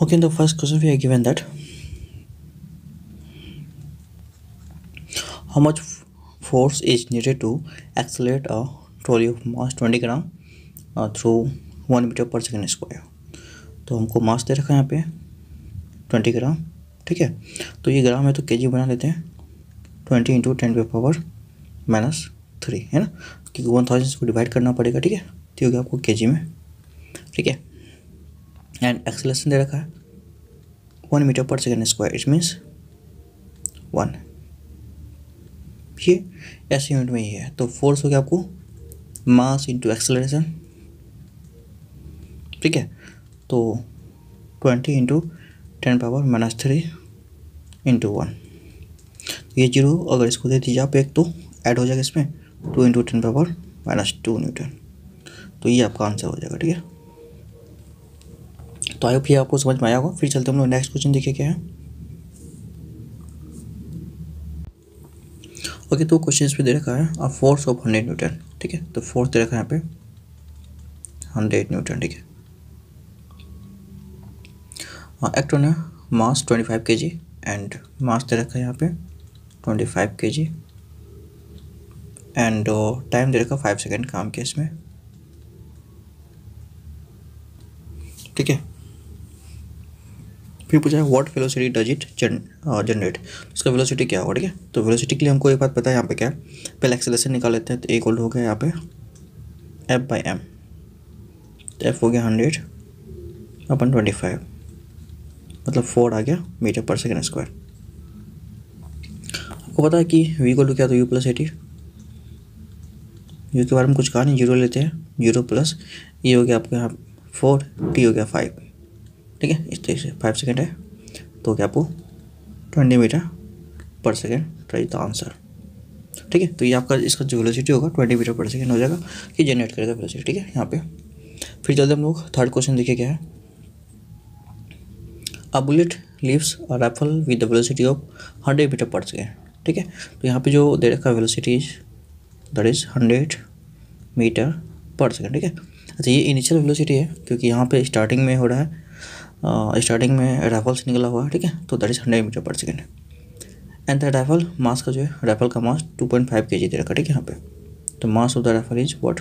Okay, in the first question we are given that how much force is needed to accelerate a trolley of mass 20 gram through one metre per second square तो हमको मास दे रखा है यहाँ पे 20 ग्राम ठीक है तो ये ग्राम है तो केजी बना लेते हैं 20 इंटू टेन पे पावर माइनस थ्री है ना क्योंकि वन थाउजेंड को डिवाइड करना पड़ेगा ठीक है तो हो गया आपको के में ठीक है एंड एक्सलेशन दे रखा है one metre per second square it means one ये ऐसे यूनिट में ही है तो फोर्स हो गया आपको मास इंटू एक्सलेशन ठीक है तो twenty into ten power minus three into one ये जीरो अगर इसको दे दीजिए आप एक तो ऐड हो जाएगा इसमें two into ten power minus two newton तो ये आपका आंसर हो जाएगा ठीक है तो आई होप ये आपको समझ में आया होगा फिर चलते हम लोग नेक्स्ट क्वेश्चन देखिए क्या है ओके तो क्वेश्चन इस पर दे रखा है अब फोर्स ऑफ हंड्रेड न्यूटन ठीक है तो फोर्स दे रखा है यहाँ पे हंड्रेड न्यूटन ठीक है एक हाँ, टन है मास 25 केजी एंड मास दे रखा है यहाँ पे के जी एंड टाइम दे रखा फाइव सेकेंड काम के इसमें ठीक है फिर पूछा है what velocity does it generate उसका वेलोसिटी क्या होगा ठीक है तो वेलोसिटी के लिए हमको एक बात पता है यहाँ पे क्या है पहले एक्सेलेशन निकाल लेते हैं तो एक होल्ड हो गया यहाँ पे एफ बाई एम तो एफ हो गया हंड्रेड अपन ट्वेंटी फाइव मतलब फोर आ गया मीटर पर सेकेंड स्क्वायर आपको पता है कि वी गोल्ड क्या तो यू प्लस एटी यू के बारे में कुछ कहा नहीं जीरो लेते हैं जीरो प्लस ई हो गया आपके यहाँ फोर टी हो गया फाइव ठीक है इस तरीके से फाइव सेकेंड है तो क्या आपको ट्वेंटी मीटर पर सेकेंड ट्राइज द आंसर ठीक है तो ये आपका इसका जो वेलोसिटी होगा ट्वेंटी मीटर पर सेकेंड हो जाएगा कि जनरेट करेगा वेलोसिटी ठीक है यहाँ पे फिर चलते हम लोग थर्ड क्वेश्चन देखिए क्या है a bullet leaves a rifle with the velocity of hundred metre per second ठीक है तो यहाँ पे जो दे रखा velocity is that is hundred metre per second ठीक है अच्छा ये इनिशियल वेलोसिटी है क्योंकि यहाँ पे स्टार्टिंग में हो रहा है स्टार्टिंग में राइफल से निकला हुआ है ठीक है तो that is hundred metre per second and the rifle mass का जो है राइफल का मास to point five K G दे रखा ठीक है यहाँ पे तो mass of the rifle is what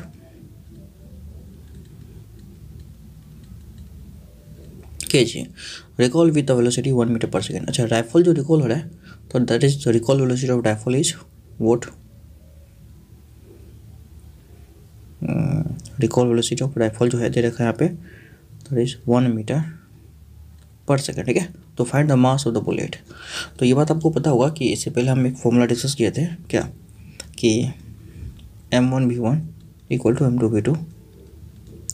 K G recoil with the velocity one metre per second अच्छा राइफल जो रिकॉल हो रहा है तो that is the recoil velocity of rifle is what recoil velocity of rifle जो है दे रखा है यहाँ पे that is one metre per second ठीक है तो find the mass of the bullet तो ये बात आपको पता होगा कि इससे पहले हम एक फॉर्मूला डिस्कस किए थे क्या कि M one we one equal to M two we two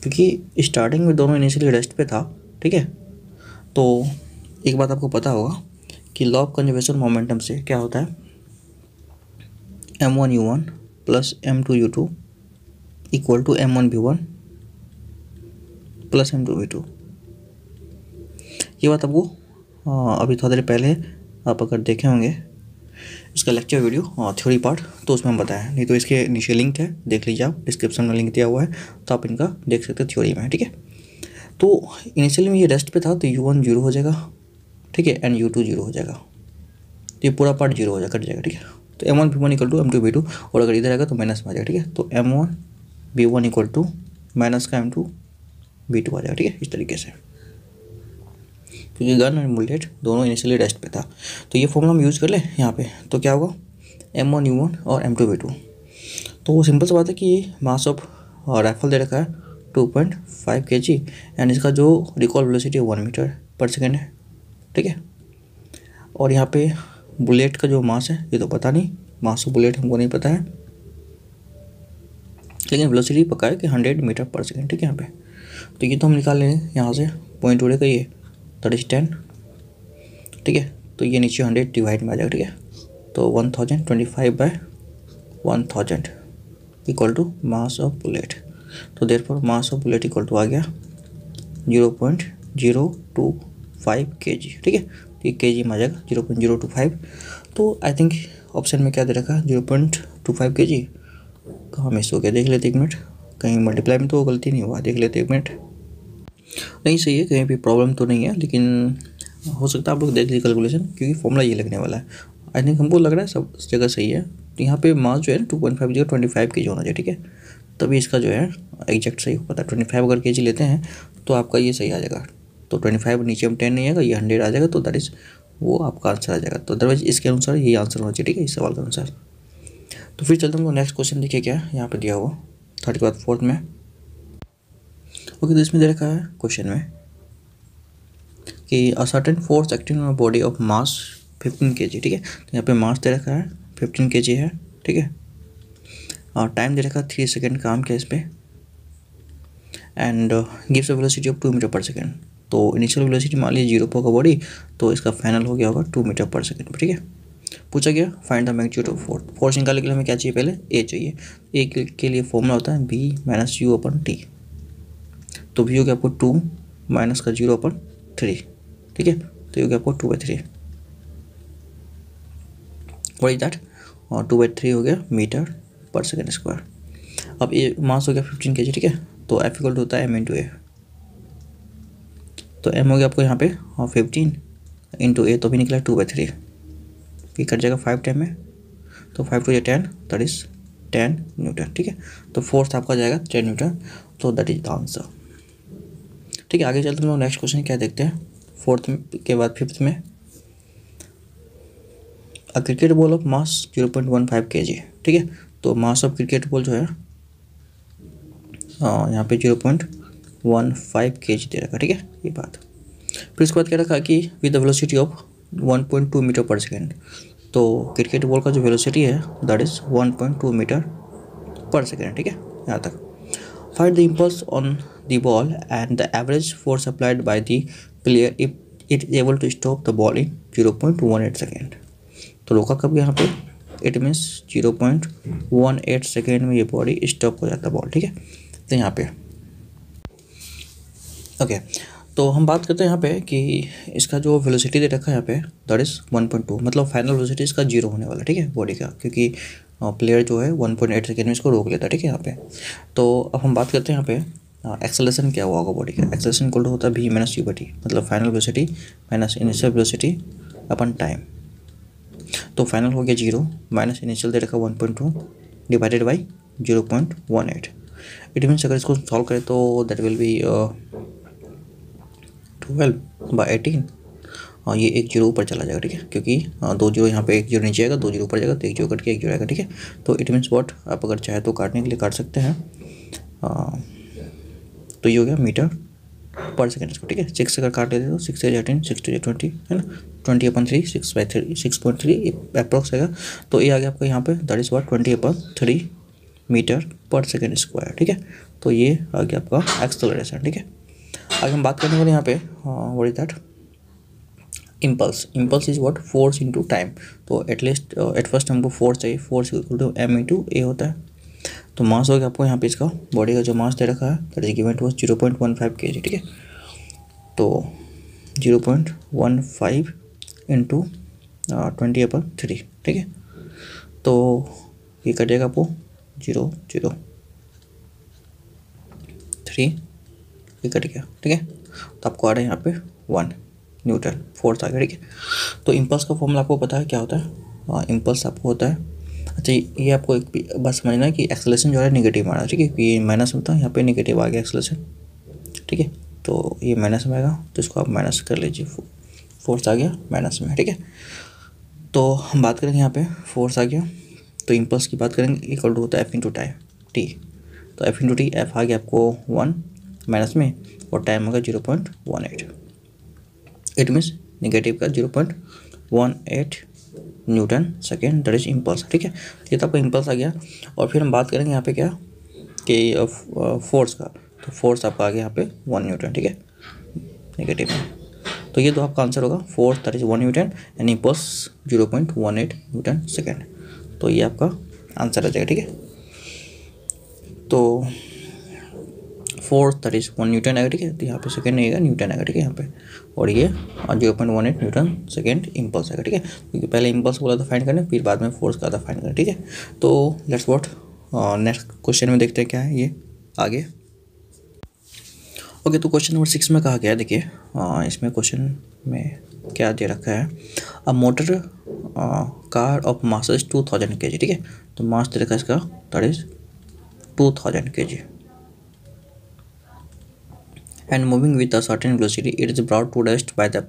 क्योंकि स्टार्टिंग में दोनों इनिशियली रेस्ट पे था ठीक है तो एक बात आपको पता होगा कि लॉ ऑफ कंजर्वेशन मोमेंटम से क्या होता है M one U one plus M two U two equal to M one we one plus M two we two ये बात आपको हाँ, अभी थोड़ा देर पहले आप अगर देखे होंगे इसका लेक्चर वीडियो थ्योरी पार्ट तो उसमें हम बताया नहीं तो इसके नीचे लिंक है देख लीजिए आप डिस्क्रिप्शन में लिंक दिया हुआ है तो आप इनका देख सकते हो थ्योरी में ठीक है तो इनिशियली में ये रेस्ट पे था तो यू वन जीरो हो जाएगा ठीक है एंड यू टू जीरो हो जाएगा तो ये पूरा पार्ट जीरो हो जाएगा कट जाएगा ठीक है तो M one B one equal to M two B two और अगर इधर आएगा तो माइनस में आ जाएगा ठीक है तो M one B one equal to minus का एम टू बी टू आ जाएगा ठीक है इस तरीके से क्योंकि गन और बुलेट दोनों इनिशियली रेस्ट पे था तो ये फॉर्मूला हम यूज़ कर लें यहाँ पे तो क्या होगा एम वन यू वन और एम टू वी टू तो वो सिंपल सी बात है कि ये मास ऑफ राइफल दे रखा है to point five K g and इसका जो रिकॉल वेलोसिटी है वन मीटर पर सेकेंड है ठीक है और यहाँ पे बुलेट का जो मास है ये तो पता नहीं मास ऑफ बुलेट हमको नहीं पता है लेकिन वेलोसिटी पक्का है कि हंड्रेड मीटर पर सेकेंड ठीक है यहाँ पे तो ये तो हम निकाल लेंगे यहाँ से पॉइंट उड़े का ये थर्टी इज टेन ठीक है तो ये नीचे हंड्रेड डिवाइड में आ जाएगा ठीक है तो one thousand twenty five by one thousand equal to mass of bullet तो therefore mass of bullet equal to आ गया zero point zero two five K जी ठीक है तो ये के जी में आ जाएगा zero point zero two five तो आई थिंक ऑप्शन में क्या दे रखा है zero point to five K जी कहाँ मिस हो गया देख लेते एक मिनट कहीं मल्टीप्लाई में तो गलती नहीं हुआ देख लेते एक मिनट नहीं सही है कहीं भी प्रॉब्लम तो नहीं है लेकिन हो सकता है आप लोग देख लीजिए कैलकुलेशन क्योंकि फॉर्मूला ये लगने वाला है आई थिंक हमको लग रहा है सब जगह सही है तो यहाँ पे मास जो है ना two point five zero twenty five K G होना चाहिए ठीक है तभी इसका जो है एग्जैक्ट सही हो पता है ट्वेंटी फाइव अगर के जी लेते हैं तो आपका ये सही आ जाएगा तो ट्वेंटी फाइव नीचे में टेन नहीं आएगा ये हंड्रेड आ जाएगा तो दैट इज़ वो आपका आंसर आ जाएगा तो अदरवाइज इसके अनुसार यही आंसर होना चाहिए ठीक है इस सवाल के अनुसार तो फिर चलते हमको नेक्स्ट क्वेश्चन देखिए क्या यहाँ पर दिया हुआ थर्ड के बाद फोर्थ में ओके तो इसमें दे रखा है क्वेश्चन में कि a certain force acting on body of mass fifteen K जी ठीक है तो यहाँ पे मास दे रखा है फिफ्टीन के जी है ठीक है और टाइम दे रखा है थ्री सेकेंड काम किया इस पर and gives a velocity of two metre per second तो इनिशियल वेलोसिटी मान लीजिए जीरो पर बॉडी तो इसका फाइनल हो गया होगा टू मीटर पर सेकेंड ठीक है पूछा गया find the magnitude of force force निकालने के लिए हमें क्या चाहिए पहले ए चाहिए ए के लिए फॉर्मूला होता है B minus U upon T तो भी हो गया आपको टू माइनस का जीरो अपन थ्री ठीक है तो ये हो गया आपको टू बाई थ्री और इज दैट और टू बाई थ्री हो गया मीटर पर सेकेंड स्क्वायर अब ये मास हो गया फिफ्टीन के जी ठीक है तो एफ इक्वल होता है एम इंटू ए तो एम हो गया आपको यहाँ पे और फिफ्टीन इंटू ए तो भी निकला टू बाई थ्री ये कट जाएगा फाइव टेन में तो फाइव टू या ten that is ten newton ठीक है तो फोर्थ आपका जाएगा टेन न्यूटन तो दैट इज़ द आंसर ठीक है आगे चलते हम लोग नेक्स्ट क्वेश्चन क्या देखते हैं फोर्थ के बाद फिफ्थ में a cricket ball of mass zero point one five K जी ठीक है तो मास ऑफ क्रिकेट बॉल जो है हाँ, यहाँ पे zero point one five K G दे रखा ठीक है ये बात फिर इसके बाद क्या रखा कि with the velocity of one point two metre per second तो क्रिकेट बॉल का जो वेलोसिटी है that is one point two metre per second ठीक है यहाँ तक Find the impulse on the ball and the average force applied by the player if it is able to stop the ball in 0.18 second. तो रोका कब यहाँ पे it means 0.18 second में ये बॉडी स्टॉप हो जाता है बॉल ठीक है तो यहाँ पे ओके तो हम बात करते हैं यहाँ पे कि इसका जो वेलोसिटी दे रखा है यहाँ पे दैट इज़ 1.2 मतलब फाइनल वेलोसिटी इसका जीरो होने वाला ठीक है बॉडी का क्योंकि प्लेयर जो है वन पॉइंट एट सेकेंड में इसको रोक लेता है ठीक है यहाँ पे तो अब हम बात करते हैं यहाँ पे एक्सेलेशन क्या हुआ होगा बॉडी का एक्सेलेशन कोल्ड होता है भी माइनस यू बटी मतलब final velocity minus initial velocity upon time तो फाइनल हो गया जीरो माइनस इनिशियल दे रखा one point two divided by zero point one eight it means अगर इसको सॉल्व करें तो that will be twelve by eighteen हाँ, ये एक जीरो ऊपर चला जाएगा ठीक है क्योंकि हाँ, दो जीरो यहाँ पे एक जीरो नीचे आएगा दो जीरो ऊपर जाएगा तो एक जीरो कट के एक जीरो आएगा ठीक है तो इट मीन्स वॉट आप अगर चाहे तो काटने के लिए काट सकते हैं हाँ, तो ये हो गया मीटर पर सेकेंड इसको ठीक है सिक्स अगर काट लेते तो six as eighteen six two eight twenty है ना twenty upon three six by three six point three approx आएगा तो ये आ गया आपका यहाँ पे that is what twenty upon three metre per second square ठीक है तो ये आ गया आपका एक्सलोरेशन ठीक है अगर हम बात करने वाले यहाँ पे what is that impulse impulse is what force into time तो एटलीस्ट एट फर्स्ट हमको फोर्स चाहिए force equal to M into A होता है तो मास हो गया आपको यहाँ पे इसका बॉडी का जो मास दे रखा है that is given zero point one five K जी ठीक है तो zero point one five into twenty upon three ठीक है तो ये कटेगा आपको जीरो जीरो थ्री ये कट गया ठीक है तो आपको आ रहा है यहाँ पे वन न्यूट्रल फोर्स आ गया ठीक है तो इम्पल्स का फॉर्मूला आपको पता है क्या होता है इम्पल्स हाँ, आपको होता है अच्छा ये आपको एक बात समझना है कि एक्सलेशन जो है निगेटिव आना ठीक है ये माइनस होता है यहाँ पे निगेटिव आ गया एक्सलेशन ठीक है तो ये माइनस में आएगा तो इसको आप माइनस कर लीजिए फोर्स आ गया माइनस में ठीक है तो हम बात करेंगे यहाँ पे फोर्स आ गया तो इम्पल्स की बात करेंगे इक्वल टू होता है एफ इंटू टाइम टी तो एफ इंटू टी एफ आ गया आपको वन माइनस में और टाइम होगा zero point one eight it means negative का zero point one eight newton second that is impulse ठीक है ये तो आपका इम्पल्स आ गया और फिर हम बात करेंगे यहाँ पे क्या कि फोर्स का तो फोर्स आपका आ गया यहाँ पे वन न्यूटन ठीक है निगेटिव तो ये तो आपका आंसर होगा force that is one newton and impulse zero point one eight newton second तो ये आपका आंसर आ जाएगा ठीक है तो fourth that is one newton आएगा ठीक है तो यहाँ पे सेकेंड आएगा न्यूटन आएगा ठीक है यहाँ पे और ये zero point one eight newton second impulse आएगा ठीक है क्योंकि पहले इम्पल्स बोला था फाइंड करना फिर बाद में फोर्स का था फाइंड करना ठीक है तो लेट्स वॉट नेक्स्ट क्वेश्चन में देखते हैं क्या है ये आगे ओके okay, तो क्वेश्चन नंबर सिक्स में कहा गया देखिए uh, इसमें क्वेश्चन में क्या दे रखा है a motor car of mass two thousand के जी ठीक है तो मास दे रखा है इसका दैट इज टू थाउजेंड के जी and moving with a certain velocity it is brought to rest by the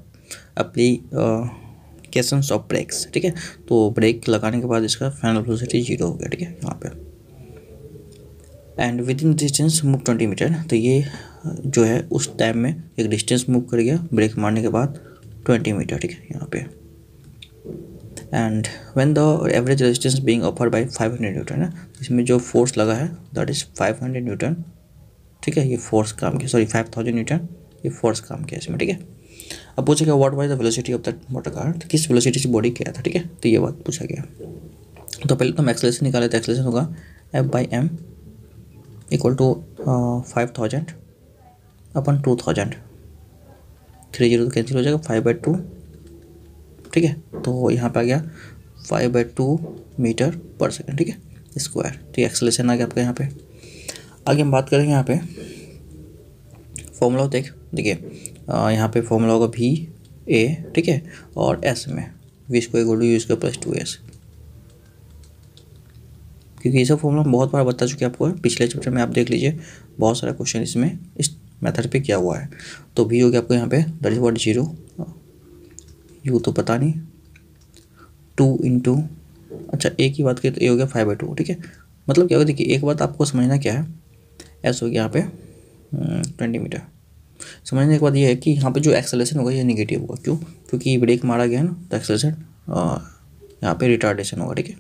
applications uh, of brakes ठीक है तो ब्रेक लगाने के बाद इसका फाइनल वेलोसिटी जीरो हो गया ठीक है यहाँ पे and within distance move twenty metre तो ये uh, जो है उस टाइम में एक डिस्टेंस मूव कर गया ब्रेक मारने के बाद ट्वेंटी मीटर ठीक है यहाँ पे and when the average resistance being offer by five hundred newton है इसमें जो फोर्स लगा है that is five hundred newton ठीक है ये फोर्स काम किया सॉरी फाइव थाउजेंड न्यूटन ये फोर्स काम किया इसमें ठीक है अब पूछा गया what was the velocity of that motor car तो किस वेलोसिटी से बॉडी किया था ठीक है तो ये बात पूछा गया तो पहले तो हम एक्सलेशन निकाले तो एक्सलेशन होगा F by M equal to five thousand upon two thousand three zero cancel हो जाएगा फाइव बाई टू ठीक है तो यहाँ पे आ गया five by two metre per second ठीक है स्क्वायर तो एक्सलेशन आ गया आपका यहाँ पे आगे हम बात करेंगे यहाँ पे फॉर्मूला देख देखिए यहाँ पे फॉर्मूला होगा भी ए ठीक है और एस में V square equal to U square plus two S क्योंकि ये सब फॉर्मूला बहुत बार बता चुके हैं आपको पिछले चैप्टर में आप देख लीजिए बहुत सारा क्वेश्चन इसमें इस मेथड पे किया हुआ है तो भी हो गया आपको यहाँ पे that is what zero U तो पता नहीं टू इंटू अच्छा ए की बात करें तो ए हो गया फाइव बाई टू ठीक है मतलब क्या होगा देखिए एक बात आपको समझना क्या है एस हो गया यहाँ पे ट्वेंटी मीटर समझने के बाद यह है कि यहाँ पे जो एक्सेलेशन होगा ये निगेटिव होगा क्यों क्योंकि ब्रेक मारा गया है ना तो एक्सेलेशन यहाँ पे रिटार्डेशन होगा ठीक है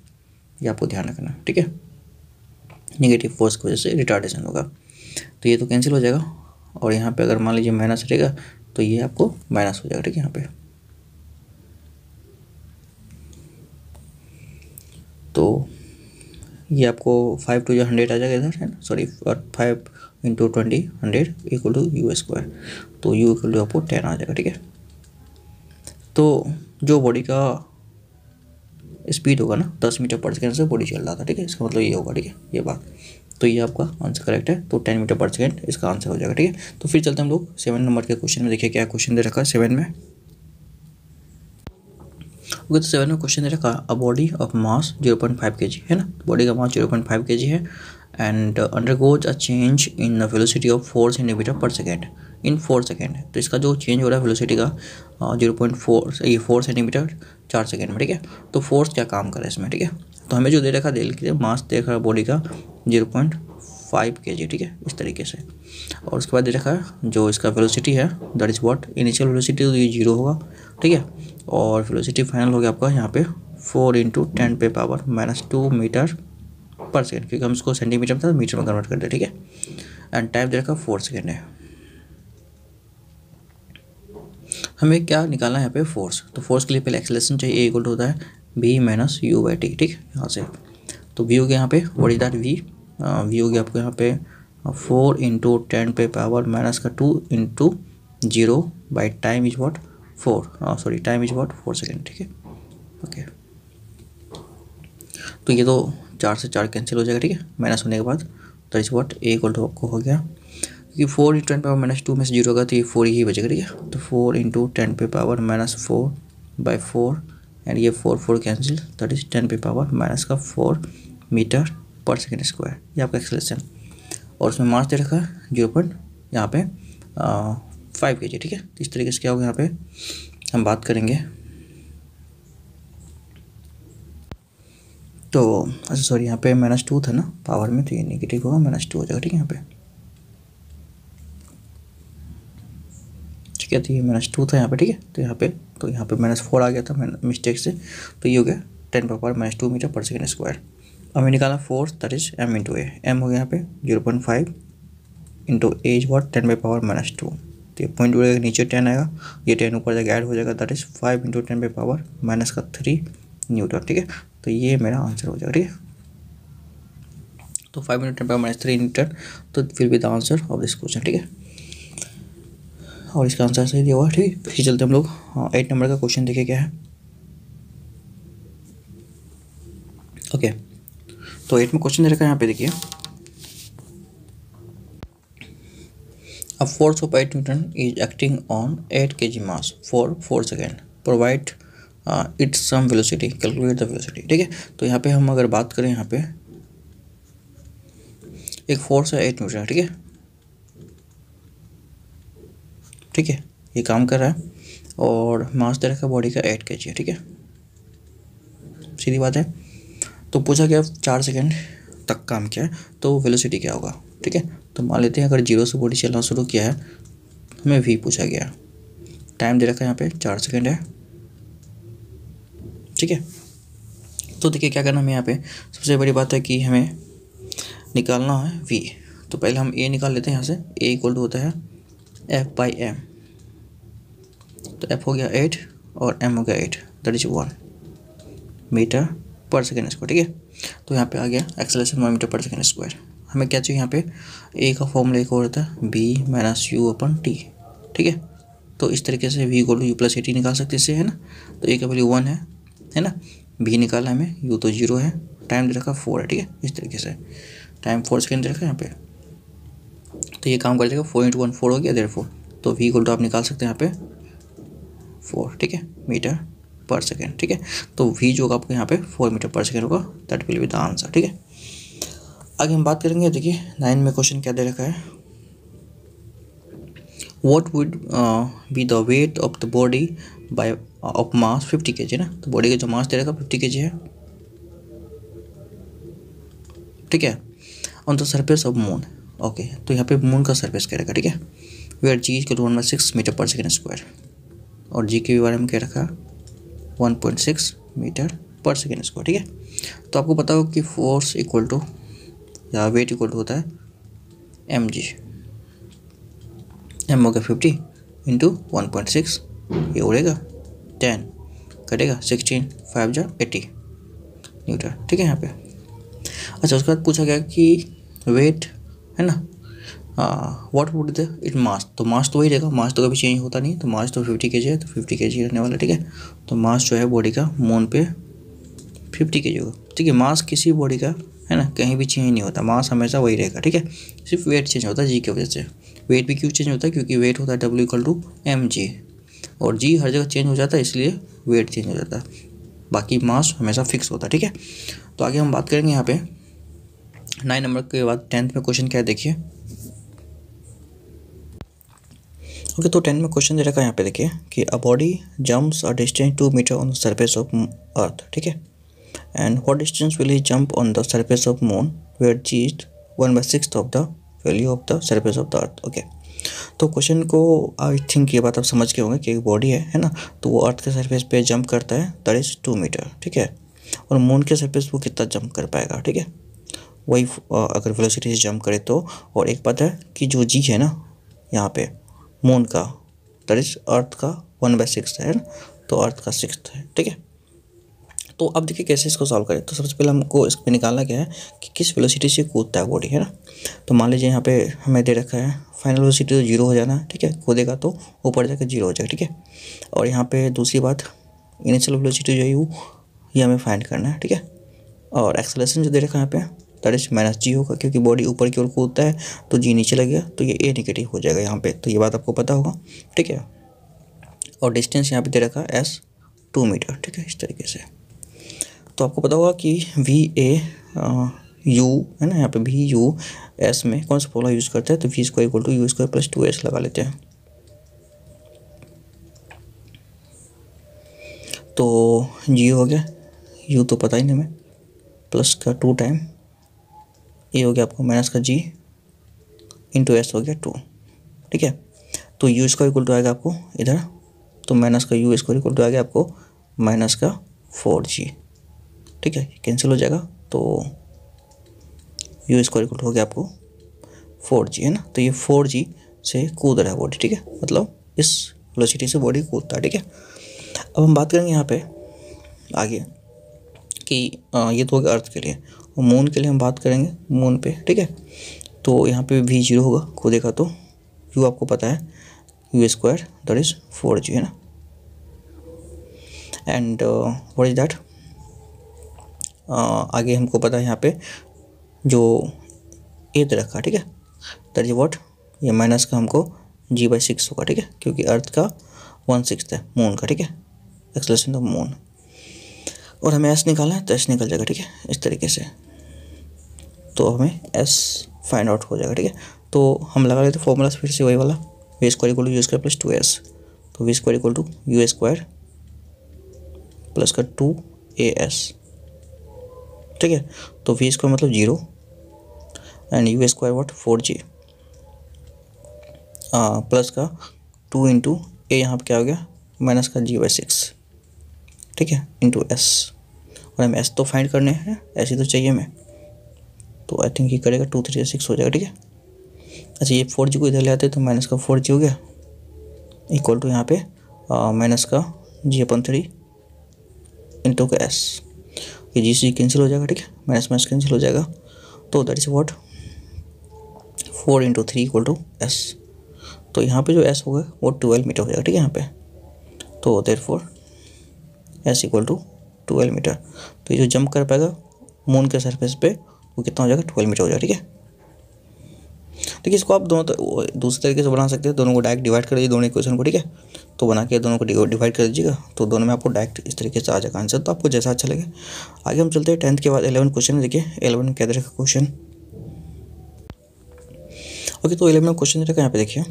ये आपको ध्यान रखना है ठीक है निगेटिव फोर्स की वजह से रिटार्डेशन होगा तो ये तो कैंसिल हो जाएगा और यहाँ पे अगर मान लीजिए माइनस रहेगा तो ये आपको माइनस हो जाएगा ठीक है यहाँ पे तो ये आपको फाइव टू जो हंड्रेड आ जाएगा इधर है ना sorry five into twenty hundred equal to U square तो यू इक्वल टू आपको टेन आ जाएगा ठीक है तो जो बॉडी का स्पीड होगा ना दस मीटर पर सेकेंड से बॉडी चल रहा था ठीक है इसका मतलब ये होगा ठीक है ये बात तो ये आपका आंसर करेक्ट है तो टेन मीटर पर सेकेंड इसका आंसर हो जाएगा ठीक है तो फिर चलते हम लोग सेवन नंबर के क्वेश्चन में देखिए क्या क्वेश्चन दे रखा है सेवन में ओके तो सेवन में क्वेश्चन दे रखा a body of mass zero point five K G है ना बॉडी का मास zero point five K G है and undergoes a change in the velocity of four centimetre per second in four second तो इसका जो change हो रहा है वेलोसिटी का जीरो पॉइंट फोर ये फोर सेंटीमीटर चार सेकेंड में ठीक है तो फोर्स क्या काम कर रहा है इसमें ठीक है तो हमें जो दे रखा दे के मास दे रखा बॉडी का जीरो पॉइंट फाइव के जी ठीक है इस तरीके से और उसके बाद दे रखा है जो इसका वेलोसिटी है that is what initial velocity तो ये जीरो होगा ठीक है और वेलोसिटी फाइनल हो गया आपका यहाँ पे फोर इंटू टेन पे power minus two metre per second क्योंकि हम इसको सेंटीमीटर मतलब में था मीटर में कन्वर्ट कर दे ठीक है एंड टाइम दे रखा फोर सेकेंड है हमें क्या निकालना है यहाँ पे फोर्स तो फोर्स के लिए पहले एक्सलेशन चाहिए इक्वल होता है B minus U by T ठीक है यहाँ से तो वी हो गया यहाँ पे what is that V V हो गया आपको यहाँ पे फोर इंटू टेन पे पावर माइनस का two into zero by time is what four sorry time is what four second ठीक है ओके तो ये तो चार से चार कैंसिल हो जाएगा ठीक है माइनस होने के बाद तो is what A equal to आपको हो गया क्योंकि four into ten power minus two में से जीरो होगा तो ये फोर ही बचेगा ठीक है तो फोर इंटू टेन पे power minus four by four and ये four four cancel that is ten पे पावर माइनस का four metre per second square ये आपका एक्सलेशन और उसमें मार्च दे रखा है जीरो पॉइंट यहाँ पे फाइव के ठीक है तो इस तरीके से क्या होगा यहाँ पे हम बात करेंगे तो अच्छा सॉरी यहाँ पे माइनस टू था ना पावर में तो ये निगेटिव होगा माइनस टू हो जाएगा ठीक है यहाँ पे ठीक है तो ये माइनस टू था यहाँ पे ठीक है तो यहाँ पे तो यहाँ पे माइनस फोर आ गया था मिस्टेक से तो ये हो गया ten power minus two metre per second square हमें निकाला force that is M into A M हो गया यहाँ पे zero point five into A is what ten by power minus two तो ये पॉइंट उड़ेगा नीचे टेन आएगा ये टेन ऊपर जाकर ऐड हो जाएगा that is five into ten पे पावर माइनस का थ्री न्यूटन ठीक है तो ये मेरा आंसर हो जाएगा ठीक है तो five into ten power minus three newton तो फिर भी the answer of this question ठीक है और इसका आंसर सही दिया हुआ ठीक है फिर चलते हम लोग एट हाँ, नंबर का क्वेश्चन देखिए क्या है ओके तो एट में क्वेश्चन दे रखा है यहाँ पे देखिए A force of 8 Newton is acting on 8 kg mass for 4 second. Provide its some velocity calculate the velocity. ठीक है तो यहाँ पे हम अगर बात करें यहाँ पे एक फोर्स है एट न्यूटन ठीक है ठीक है ये काम कर रहा है और मास दे रखा बॉडी का एट के जी ठीक है सीधी बात है तो पूछा गया चार सेकेंड तक काम किया तो वेलोसिटी क्या होगा ठीक है तो मान लेते हैं अगर जीरो से बॉडी चलना शुरू किया है हमें वी पूछा गया टाइम दे रखा है यहाँ पे चार सेकेंड है ठीक है तो देखिए क्या करना हमें यहाँ पे सबसे बड़ी बात है कि हमें निकालना है वी तो पहले हम ए निकाल लेते हैं यहाँ से ए इक्वल टू होता है एफ बाई एम तो एफ हो गया एट और एम हो गया eight that is one metre per second square ठीक है तो यहाँ पे आ गया acceleration one metre per second square हमें क्या चाहिए यहाँ पे ए का फॉर्मूला एक हो रहता है B minus U upon T ठीक है तो इस तरीके से V equal U plus A T निकाल सकते इससे है ना तो ए का वैल्यू वन है है ना बी निकाला हमें यू तो जीरो है टाइम दे रखा फोर है ठीक है इस तरीके से टाइम फोर सेकेंड दे रखा है यहाँ पे तो ये काम कर देगा फोर इंटू वन फोर हो गया देर फोर तो वी गोल्ड आप निकाल सकते हैं यहाँ पे फोर ठीक है मीटर पर सेकेंड ठीक है तो वी जो होगा आपको यहाँ पे फोर मीटर पर सेकेंड होगा that will be the answer ठीक है आगे हम बात करेंगे देखिए नाइन में क्वेश्चन क्या दे रखा है what would be the weight of the body by of mass fifty K G ना तो बॉडी का जो मास दे रखा फिफ्टी के जी है ठीक है on the surface of moon okay तो यहाँ पे मून का सर्फेस कह रखा ठीक है आर G is one six metre per second square और जी के बारे में कह रखा one point six metre per second square ठीक है तो आपको पता हो कि फोर्स इक्वल टू या वेट इक्वल टू होता है एम जी एम होगा fifty into one point six ये उड़ेगा टेन कटेगा सिक्सटीन फाइव जा एटी न्यूटन ठीक है यहाँ पे अच्छा उसके बाद पूछा गया कि वेट है ना what would the it mass तो मास तो वही रहेगा मास तो कभी चेंज होता नहीं तो मास तो फिफ्टी के जी है तो फिफ्टी के जी रहने वाला ठीक है तो मास जो है बॉडी का मोन पे फिफ्टी के जी होगा ठीक है मास किसी बॉडी का है ना कहीं भी चेंज नहीं होता मास हमेशा वही रहेगा ठीक है सिर्फ वेट चेंज होता है जी की वजह से वेट भी क्यों चेंज होता है क्योंकि वेट होता है W equal to M G और जी हर जगह चेंज हो जाता है इसलिए वेट चेंज हो जाता है बाकी मास हमेशा फिक्स होता है ठीक है तो आगे हम बात करेंगे यहाँ पे नाइन नंबर के बाद टेंथ में क्वेश्चन क्या है देखिए ओके okay, तो टेंथ में क्वेश्चन दे रखा है यहाँ पे देखिए कि a body jumps a distance two metre on the surface of earth ठीक है and what distance will he jump on the surface of moon where g is 1 by 6th of the value of the surface of the earth okay तो question को I think ये बात आप समझ के होंगे कि एक बॉडी है है ना तो वो अर्थ के सरफेस पे जंप करता है दैट इज़ टू मीटर ठीक है और मून के सरफेस वो कितना जंप कर पाएगा ठीक है वही अगर वेलोसिटी से जंप करे तो और एक बात है कि जो जी है ना यहाँ पे मून का दैट इज़ अर्थ का वन बाई सिक्स है ना तो अर्थ का सिक्स है ठीक है तो अब देखिए कैसे इसको सॉल्व करें तो सबसे पहले हमको इसमें निकालना क्या है कि किस वेलोसिटी से कूदता है बॉडी है ना तो मान लीजिए यहाँ पे हमें दे रखा है फाइनल वेलोसिटी तो जीरो हो जाना है ठीक है कूदेगा तो ऊपर जाकर जीरो हो जाएगा ठीक है और यहाँ पर दूसरी बात इनिशियल वेलोसिटी जो है वो ये हमें फाइंड करना है ठीक है और एक्सलेशन जो दे रखा है यहाँ पे दैट इज माइनस जी होगा क्योंकि बॉडी ऊपर की ओर कूदता है तो जी नीचे लग गया तो ये ए निगेटिव हो जाएगा यहाँ पे तो ये बात आपको पता होगा ठीक है और डिस्टेंस यहाँ पे दे रखा है एस टू मीटर ठीक है इस तरीके से तो आपको पता होगा कि वी ए यू है ना यहाँ पे वी यू एस में कौन सा फॉर्मूला यूज़ करते हैं तो V square equal to U square plus two S लगा लेते हैं तो जी हो गया यू तो पता ही नहीं हमें प्लस का टू टाइम ये हो गया आपको माइनस का जी इंटू एस हो गया टू ठीक है तो यू स्क्वायर इक्वल टू आएगा आपको इधर तो माइनस का यू स्क्वायर इक्वल टू आ गया आपको माइनस का फोर जी ठीक है कैंसिल हो जाएगा तो यू स्क्वायर इक्वल हो गया आपको फोर जी है ना तो ये फोर जी से कूद रहा है बॉडी ठीक है मतलब इस वेलोसिटी से बॉडी कूदता है ठीक है अब हम बात करेंगे यहाँ पे आगे कि आ, ये तो अर्थ के लिए और मून के लिए हम बात करेंगे मून पे ठीक है तो यहाँ पे वी जीरो होगा कूदेगा तो यू आपको पता है U square that is four G है ना एंड वॉट इज़ दैट आगे हमको पता है यहाँ पे जो ए तरह रखा ठीक है दर्ज तो वॉट ये माइनस का हमको जी बाई सिक्स होगा ठीक है क्योंकि अर्थ का वन सिक्स है मून का ठीक है एक्सलेशन ऑफ मून और हमें एस निकालना है तो एस निकल जाएगा ठीक है इस तरीके से तो हमें एस फाइंड आउट हो जाएगा ठीक है तो हम लगा लेते फॉर्मूला फिर से वही वाला V square equal to U square plus two S तो V square equal to U square plus का टू ए एस ठीक है तो वी स्क्वायर मतलब zero and U square what four G plus का टू इंटू ए यहाँ पर क्या हो गया माइनस का जी बाई सिक्स ठीक है इंटू एस और हम एस तो फाइंड करने हैं एस ही तो चाहिए हमें तो आई थिंक ये करेगा टू थ्री सिक्स हो जाएगा ठीक है अच्छा ये फोर जी को इधर ले आते तो माइनस का फोर जी हो गया इक्वल टू यहाँ पे माइनस का जी अपन थ्री इंटू का एस ये जी सी कैंसिल हो जाएगा ठीक है माइनस माइनस कैंसिल हो जाएगा तो that is what four into three equal to S तो यहाँ पे जो एस होगा वो ट्वेल्व मीटर हो जाएगा ठीक है यहाँ पे तो देर therefore S equal to twelve metre तो ये जो जंप कर पाएगा मून के सरफेस पे वो कितना हो जाएगा ट्वेल्व मीटर हो जाएगा ठीक है देखिए इसको आप दोनों तो, दूसरे तरीके से बना सकते हैं दोनों को डायरेक्ट डिवाइड कर दीजिए दोनों इक्वेशन को ठीक है तो बना के दोनों को डिवाइड कर दीजिएगा तो दोनों में आपको डायरेक्ट इस तरीके से आ जाएगा आंसर तो आपको जैसा अच्छा लगे आगे हम चलते हैं टेंथ के बाद एलेवन क्वेश्चन देखिए एलेवन क्या तरह का क्वेश्चन ओके तो एलेवन क्वेश्चन देखा यहाँ पे देखिए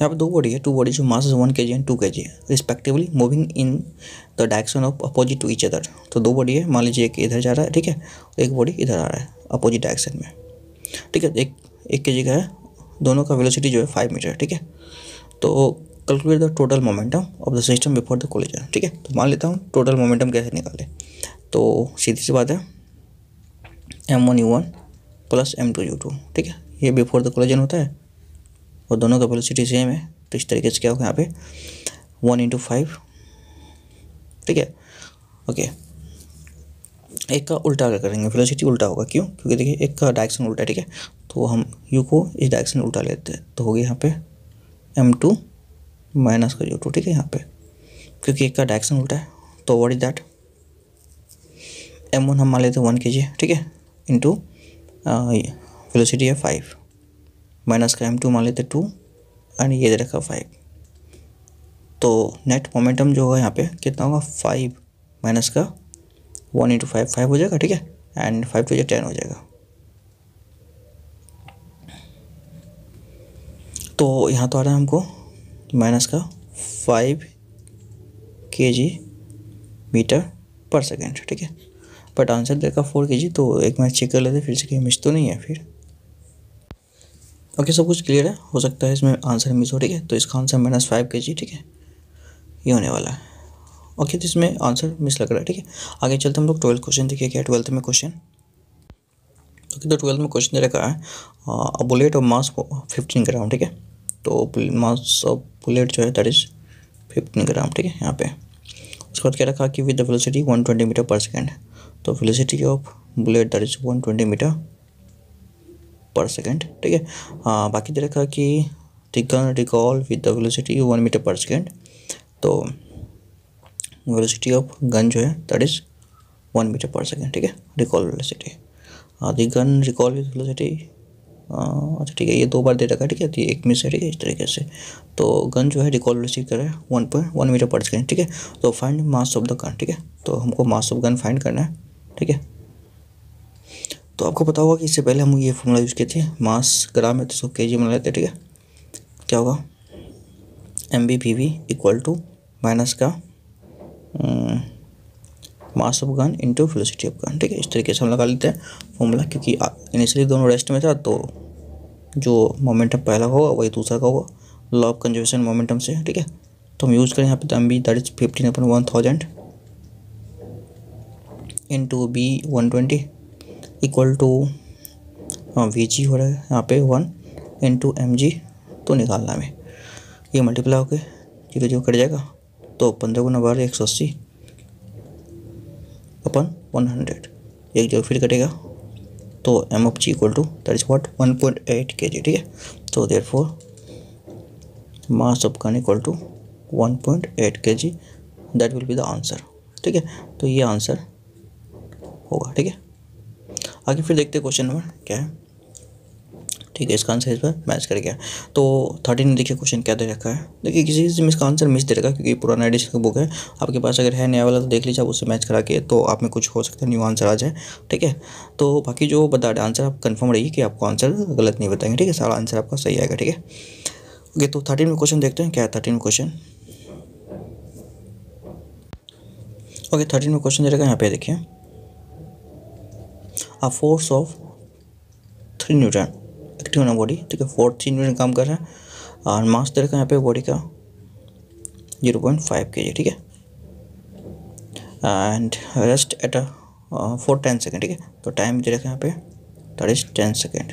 यहाँ पे दो बॉडी है टू बॉडी जो mass one K g and to के जी है respectively moving in the direction of opposite to each other तो दो बॉडी है मान लीजिए एक इधर जा रहा है ठीक है और एक बॉडी इधर आ रहा है अपोजिट डायरेक्शन में ठीक है एक एक के जी का है दोनों का वेलोसिटी जो है फाइव मीटर ठीक है तो calculate the total momentum of the system before the collision ठीक है तो मान लेता हूँ टोटल मोमेंटम कैसे निकाले तो सीधी सी बात है M one U one plus M two U two ठीक है ये बिफोर द कोलिजन होता है और दोनों का वेलोसिटी सेम है तो इस तरीके से क्या होगा यहाँ पे वन इंटू फाइव ठीक है ओके एक का उल्टा क्या करेंगे वेलोसिटी उल्टा होगा क्यों क्योंकि देखिए एक का डायरेक्शन उल्टा ठीक है तो हम यू को इस डायरेक्शन उल्टा लेते हैं तो हो गया यहाँ पे एम टू माइनस का यू टू ठीक है यहाँ पे क्योंकि एक का डायरेक्शन उल्टा है तो what is that M one हम मान लेते हैं वन के जी ठीक है इन टू वेलोसिटी है फाइव माइनस का एम टू मान लेते टू एंड ये दे रखा फाइव तो नेट मोमेंटम जो होगा यहाँ पे कितना होगा फाइव माइनस का वन इंटू फाइव फाइव हो जाएगा ठीक है एंड फाइव टू टेन हो जाएगा तो यहाँ तो आ रहा है हमको माइनस का फाइव के जी मीटर पर सेकेंड ठीक है बट आंसर देखा फोर के जी तो एक मैच चेक कर लेते फिर से कहीं मिस तो नहीं है फिर ओके सब कुछ क्लियर है हो सकता है इसमें आंसर मिस हो ठीक है तो इसका आंसर माइनस फाइव के जी ठीक है ये होने वाला है ओके तो इसमें आंसर मिस लग रहा है ठीक है आगे चलते हम लोग ट्वेल्थ क्वेश्चन देखिए क्या ट्वेल्थ में क्वेश्चन ओके तो ट्वेल्थ में क्वेश्चन दे रखा है बुलेट और मास फिफ्टीन ग्राम ठीक है तो मास ऑफ बुलेट जो है दैट इज़ फिफ्टीन ग्राम ठीक है यहाँ पे उसके बाद क्या रखा कि with the velocity one twenty metre per second तो velocity of bullet that is one twenty metre per second ठीक है बाकी दे रखा कि the gun gun recoil with the one metre per second तो वेलोसिटी ऑफ गन जो है that is one metre per second ठीक है रिकॉल वेलोसिटी आधी गन रिकॉल वेलोसिटी अच्छा ठीक है ये दो बार दे रखा है ठीक है तो एक मिनट से ठीक है इस तरीके से तो गन जो है रिकॉल वेलोसिटी कर रहा है one point one metre per second ठीक है तो find mass of the gun ठीक है तो हमको मास ऑफ गन फाइंड करना है ठीक है तो आपको पता होगा कि इससे पहले हम ये फॉर्मूला यूज़ किए थे मास ग्राम है तो सौ के जी में लेते ठीक है क्या होगा M B P V equal to minus का mass of gun into velocity of gun ठीक है इस तरीके से हम लगा लेते हैं फॉर्मूला क्योंकि इनिशियली दोनों रेस्ट में था तो जो मोमेंटम पहला होगा वही दूसरा का होगा लॉ ऑफ कंजर्वेशन मोमेंटम से ठीक है तो हम यूज़ करें यहाँ पे तो M B that is fifteen upon one thousand into B one twenty equal to we G हो रहा है यहाँ पे one into M G तो निकालना हमें ये मल्टीप्लाई होके जीरो जीरो कट जाएगा तो पंद्रह गुना बारह एक सौ अस्सी अपन वन हंड्रेड एक जगह फिर कटेगा तो M of G equal to that is what one point eight K जी ठीक है तो देर therefore mass of gun equal to one point eight K G that will be the answer ठीक है तो ये आंसर होगा ठीक है आगे फिर देखते हैं क्वेश्चन नंबर क्या है ठीक है इसका आंसर इस पर मैच कर गया तो थर्टीन में देखिए क्वेश्चन क्या दे रखा है देखिए किसी चीज़ में इसका आंसर मिस दे रखा है क्योंकि पुराना एडिशन का बुक है आपके पास अगर है नया वाला तो देख लीजिए आप उससे मैच करा के तो आप में कुछ हो सकता है न्यू आंसर आ जाए ठीक है तो बाकी जो बता रहे आंसर आप कन्फर्म रहिए कि आपको आंसर गलत नहीं बताएंगे ठीक है सारा आंसर आपका सही आएगा ठीक है ओके तो थर्टीन में क्वेश्चन देखते हैं क्या है थर्टीन क्वेश्चन ओके थर्टीन में क्वेश्चन दे रखा है यहाँ पे देखिए a force of three newton active होना बॉडी ठीक है फोर्थ में काम कर रहा है और मास दे रखा है यहाँ पे बॉडी का जीरो पॉइंट फाइव के जी ठीक है and rest at four ten second ठीक है तो टाइम दे रखा है यहाँ पे that is ten second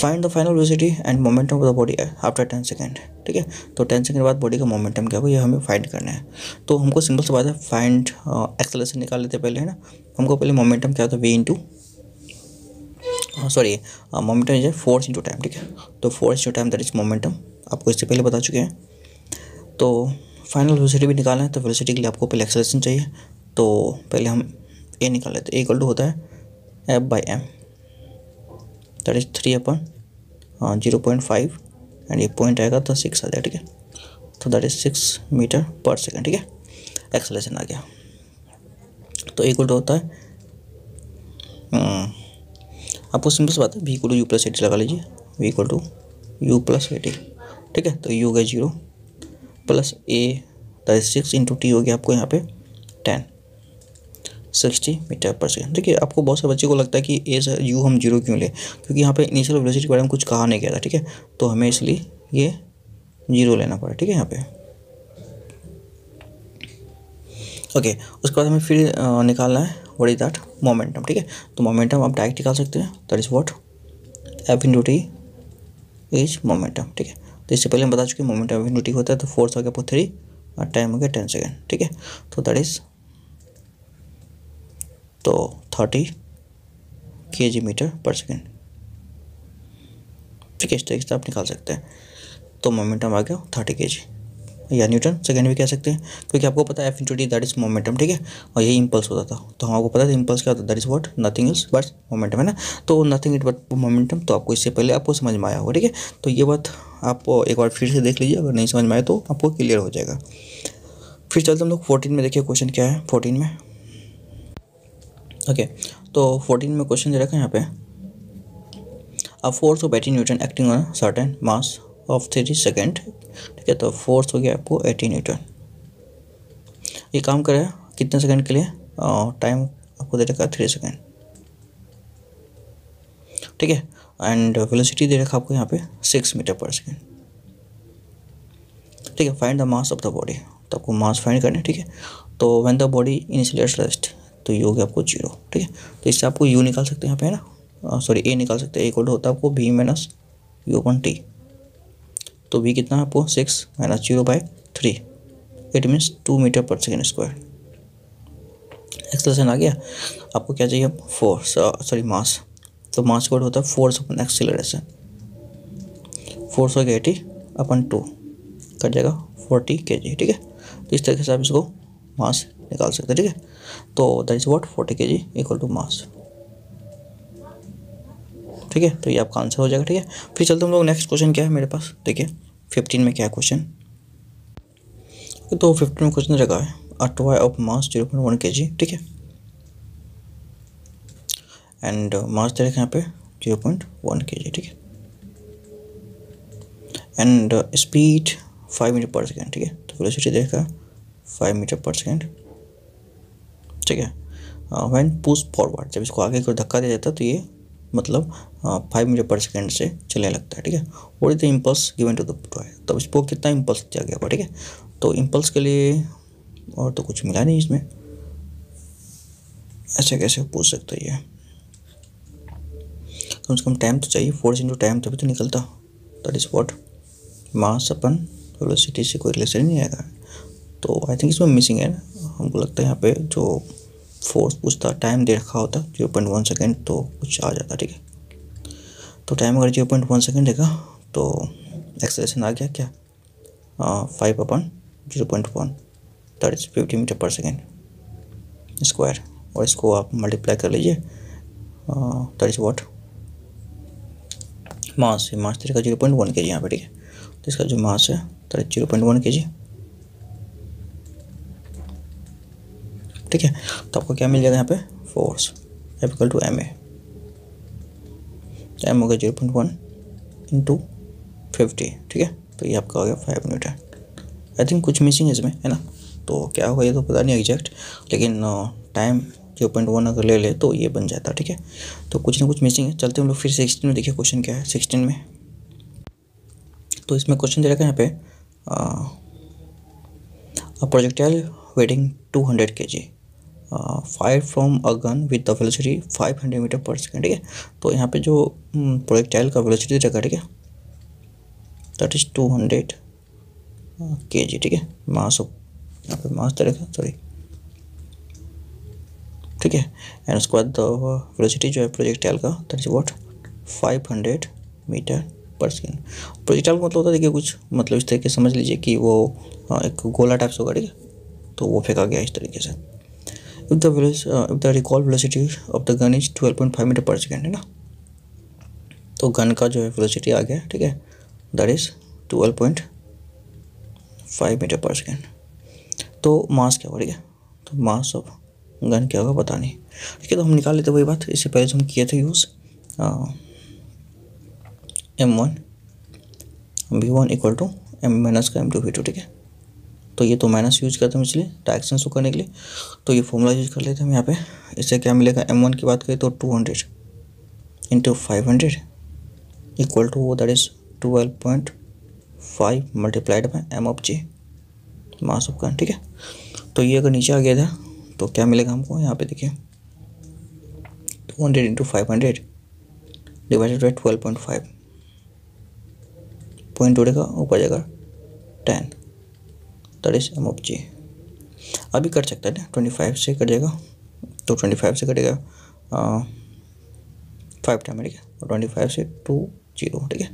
find the final velocity and momentum of the body after ten second ठीक है तो टेन सेकेंड बाद बॉडी का मोमेंटम क्या होगा ये हमें फाइंड करना है तो हमको सिंपल से बात है फाइंड एक्सेलेशन uh, निकाल लेते पहले है ना हमको पहले मोमेंटम क्या होता है V into sorry momentum is force into time ठीक है तो force into time that is momentum आपको इससे पहले बता चुके हैं तो फाइनल वेलोसिटी भी निकालना है तो वेलोसिटी के लिए आपको पहले एक्सलेशन चाहिए तो पहले हम ए निकाल लेते हैं ए टू होता है F by M that is three upon zero point five and ये पॉइंट आएगा तो सिक्स आ जाएगा ठीक है तो that is six metre per second ठीक है एक्सलेशन आ गया तो इक्वल टू होता है हम्म, आपको सिंपल से बात है V equal to U plus at लगा लीजिए V equal to U plus at ठीक है तो यू हो गया zero plus A six into T हो गया आपको यहाँ पे ten sixty meter per second देखिए आपको बहुत सारे बच्चे को लगता है कि ए सर यू हम जीरो क्यों लें क्योंकि यहाँ पे इनिशियल वेलोसिटी के बारे में कुछ कहा नहीं गया था ठीक है तो हमें इसलिए ये जीरो लेना पड़ा ठीक है यहाँ पे ओके उसके बाद हमें फिर निकालना है वट इज़ दैट मोमेंटम ठीक है तो मोमेंटम आप डायरेक्ट निकाल सकते हैं that is what F in T is momentum ठीक है तो इससे पहले हम बता चुके हैं मोमेंटम एफ इन टी होता है तो फोर्स हो गया आपको थ्री और टाइम हो गया टेन सेकेंड ठीक है तो दैट इज़ तो थर्टी के जी मीटर पर सेकेंड ठीक है इस तरीके से आप निकाल सकते हैं तो मोमेंटम आ गया थर्टी के जी या न्यूटन सेकेंड भी कह सकते हैं क्योंकि आपको पता है F into D that is momentum ठीक है और यही इंपल्स होता था तो हम आपको पता था इंपल्स क्या होता है that is what nothing is but momentum है ना तो नथिंग इट बट मोमेंटम तो आपको इससे पहले आपको समझ में आया होगा ठीक है तो ये बात आप एक बार फिर से देख लीजिए अगर नहीं समझ में आए तो आपको क्लियर हो जाएगा फिर चलते हम लोग फोर्टीन में देखिए क्वेश्चन क्या है फोर्टीन में ओके तो फोर्टीन में क्वेश्चन दे रखा है यहाँ पे a force of eighty newton acting on certain mass of three second ठीक है तो फोर्स हो गया आपको एटी न्यूटन ये काम करें कितने सेकेंड के लिए टाइम आपको दे रखा है थ्री सेकेंड ठीक है एंड वेलोसिटी दे रखा आपको यहाँ पे सिक्स मीटर पर सेकेंड ठीक है find the mass of the body तो आपको मास फाइंड करना है ठीक है तो when the body initially at rest तो ये हो गया आपको जीरो ठीक है तो इससे आपको यू निकाल सकते हैं यहाँ पे है ना सॉरी ए निकाल सकते हैं इक्वल होता है आपको V minus U upon T तो वी कितना है आपको six minus zero by three it means two metre per second square acceleration आ गया आपको क्या चाहिए फोर सॉरी मास तो मास कोड होता है फोर्स अपन एक्सीलरेशन फोर सौ एटी अपन टू कर जाएगा फोर्टी के जी ठीक है तो इस तरीके से आप इसको मास निकाल सकते हैं ठीक है तो दैट इज़ वॉट फोर्टी के जी इक्वल टू मास ठीक है तो ये आपका आंसर हो जाएगा ठीक है फिर चलते हम लोग नेक्स्ट क्वेश्चन क्या है मेरे पास देखिए फिफ्टीन में क्या है क्वेश्चन तो फिफ्टीन में क्वेश्चन रखा है a toy of mass zero point one K जी ठीक है एंड मास दे रखे यहाँ पे जीरो पॉइंट वन के जी ठीक है and speed five metre per second ठीक है तो वेलोसिटी देखा फाइव मीटर पर सेकेंड ठीक है वैन पुश फॉरवर्ड जब इसको आगे को धक्का दिया जाता तो ये मतलब फाइव मीटर पर सेकेंड से चलने लगता है ठीक है और is the impulse given to the toy तब इसको कितना इम्पल्स दिया गया ठीक है तो इम्पल्स के लिए और तो कुछ मिला नहीं इसमें ऐसे कैसे पूछ सकते ये कम से कम टाइम तो चाहिए फोर्स इंटू टाइम तभी तो निकलता that is what mass upon velocity से कोई रिलेशन नहीं आएगा तो आई थिंक इसमें मिसिंग है ना हमको लगता है यहाँ पे जो फोर्थ पूछता टाइम दे रखा होता जीरो पॉइंट वन सेकेंड तो कुछ आ जाता ठीक है तो टाइम अगर जीरो पॉइंट वन सेकेंड देगा तो एक्सेलेशन आ गया क्या five upon zero point one that is fifty meter per second square और इसको आप मल्टीप्लाई कर लीजिए दैट इज़ वाट मास मास तेरे का जीरो पॉइंट वन के जी यहाँ पर ठीक है तो इसका जो मास है that is zero point one K जी ठीक है तो आपको क्या मिल जाएगा यहाँ पे force equal to M M हो गया zero point one into fifty ठीक है तो ये आपका हो गया फाइव न्यूटन आई थिंक कुछ मिसिंग है इसमें है ना तो क्या होगा ये तो पता नहीं एग्जैक्ट लेकिन टाइम जीरो पॉइंट वन अगर ले ले तो ये बन जाता ठीक है तो कुछ ना कुछ मिसिंग है चलते हम लोग फिर सिक्सटीन में देखिए क्वेश्चन क्या है सिक्सटीन में तो इसमें क्वेश्चन दे रखा है यहाँ पे प्रोजेक्टाइल वेटिंग टू हंड्रेड के जी fire from a gun with the velocity 500 meter per second ठीक है तो यहाँ पे जो प्रोजेक्टाइल हम्म, का वेलोसिटी रखा ठीक है दैट इज़ टू हंड्रेड के जी ठीक है मास ऑफ यहाँ पे मास तो रखा सॉरी ठीक है एंड उसके बाद वेलोसिटी जो है प्रोजेक्टाइल का that is what five hundred metre per second projectile का मतलब होता है देखिए कुछ मतलब इस तरीके से समझ लीजिए कि वो एक गोला टाइप से होगा ठीक है तो वो फेंका गया इस तरीके से if the velocity uh, if the recall velocity of the gun is 12.5 meter per second है ना तो गन का जो है वेलोसिटी आ गया ठीक है that is 12.5 meter per second तो मास क्या होगा ठीक है तो मास ऑफ गन क्या होगा पता नहीं ठीक है तो हम निकाल लेते वही बात इससे पहले जो हम किए थे use M one we one equal to M minus का एम टू वी टू ठीक है तो ये तो माइनस यूज करते हैं इसलिए डायरेक्शन शो करने के लिए तो ये फॉर्मूला यूज कर लेते हैं हम यहाँ पे इससे क्या मिलेगा एम वन की बात करें तो two hundred into five hundred equal to वो that is twelve point five multiplied by M of J mass of current ठीक है तो ये अगर नीचे आ गया था तो क्या मिलेगा हमको यहाँ पे देखिए two hundred into five hundred divided by twelve point five point उड़ेगा ऊपर जाएगा ten that is M of J अभी कर सकता है ना ट्वेंटी फाइव से कर जाएगा तो ट्वेंटी फाइव से कटेगा फाइव टाइम है ठीक है और ट्वेंटी फाइव से टू जीरो ठीक है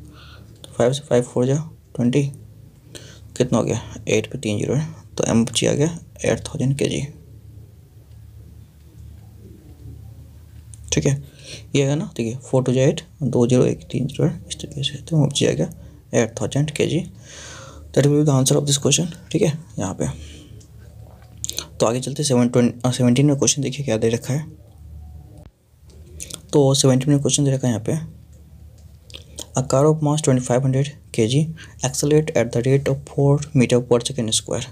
तो फाइव से फाइव फोर तो जा ट्वेंटी कितना हो गया एट पे तीन जीरो है तो एम ऑफ जी आ गया एट थाउजेंड के जी ठीक है ये आएगा ना ठीक है फोर टू जो एट दो जीरो एक तीन जीरो इस तरीके से तो एम ऑफ जी आ गया एट थाउजेंड के G that will the answer of this question ठीक है यहाँ पे तो आगे चलते सेवन ट्वेंटी सेवनटीन में क्वेश्चन देखिए क्या दे रखा है तो सेवनटीन में क्वेश्चन दे रखा है यहाँ पे a car of mass twenty five hundred के G accelerate at the rate of four metre per second square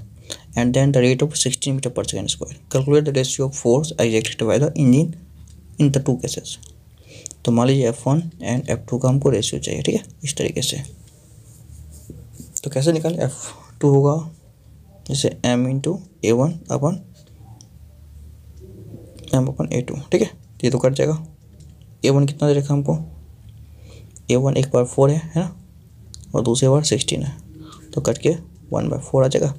and then the rate of sixteen meter per second square calculate the ratio of force exacted by the engine in the two cases तो मान लीजिए F one and F two का हमको ratio चाहिए ठीक है इस तरीके से तो कैसे निकाले एफ टू होगा जैसे M into A one upon M upon A two ठीक है तो ये तो कट जाएगा ए वन कितना दे रखा हमको ए वन एक बार फोर है है ना और दूसरे बार सिक्सटीन है तो कट के वन बाई फोर आ जाएगा